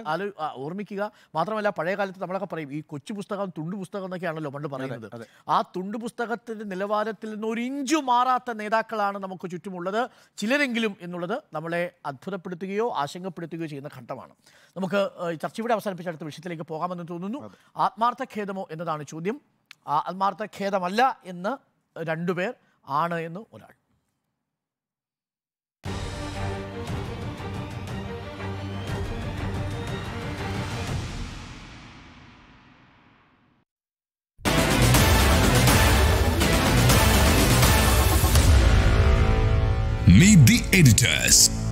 [SPEAKER 2] ഓർമ്മിക്കുക മാത്രമല്ല പഴയ കാലത്ത് നമ്മളൊക്കെ പറയും ഈ കൊച്ചു പുസ്തകം തുണ്ടു പുസ്തകം എന്നൊക്കെയാണല്ലോ പണ്ട് പറയുന്നത് ആ തുണ്ടു പുസ്തകത്തിന്റെ നിലവാരത്തിൽ നിന്ന് ഒരു ഇഞ്ചു മാറാത്ത നേതാക്കളാണ് നമുക്ക് ചുറ്റുമുള്ളത് ചിലരെങ്കിലും എന്നുള്ളത് നമ്മളെ അത്ഭുതപ്പെടുത്തുകയോ ആശങ്കപ്പെടുത്തുകയോ ചെയ്യുന്ന ഘട്ടമാണ് നമുക്ക് ചർച്ച ഇവിടെ അവസാനിപ്പിച്ച അടുത്ത വിഷയത്തിലേക്ക് പോകാമെന്ന് തോന്നുന്നു ആത്മാർത്ഥ ഖേദമോ എന്നതാണ് ചോദ്യം ആത്മാർത്ഥ ഖേദമല്ല എന്ന് രണ്ടുപേർ ആണ് എന്ന് ഒരാൾ
[SPEAKER 1] editors.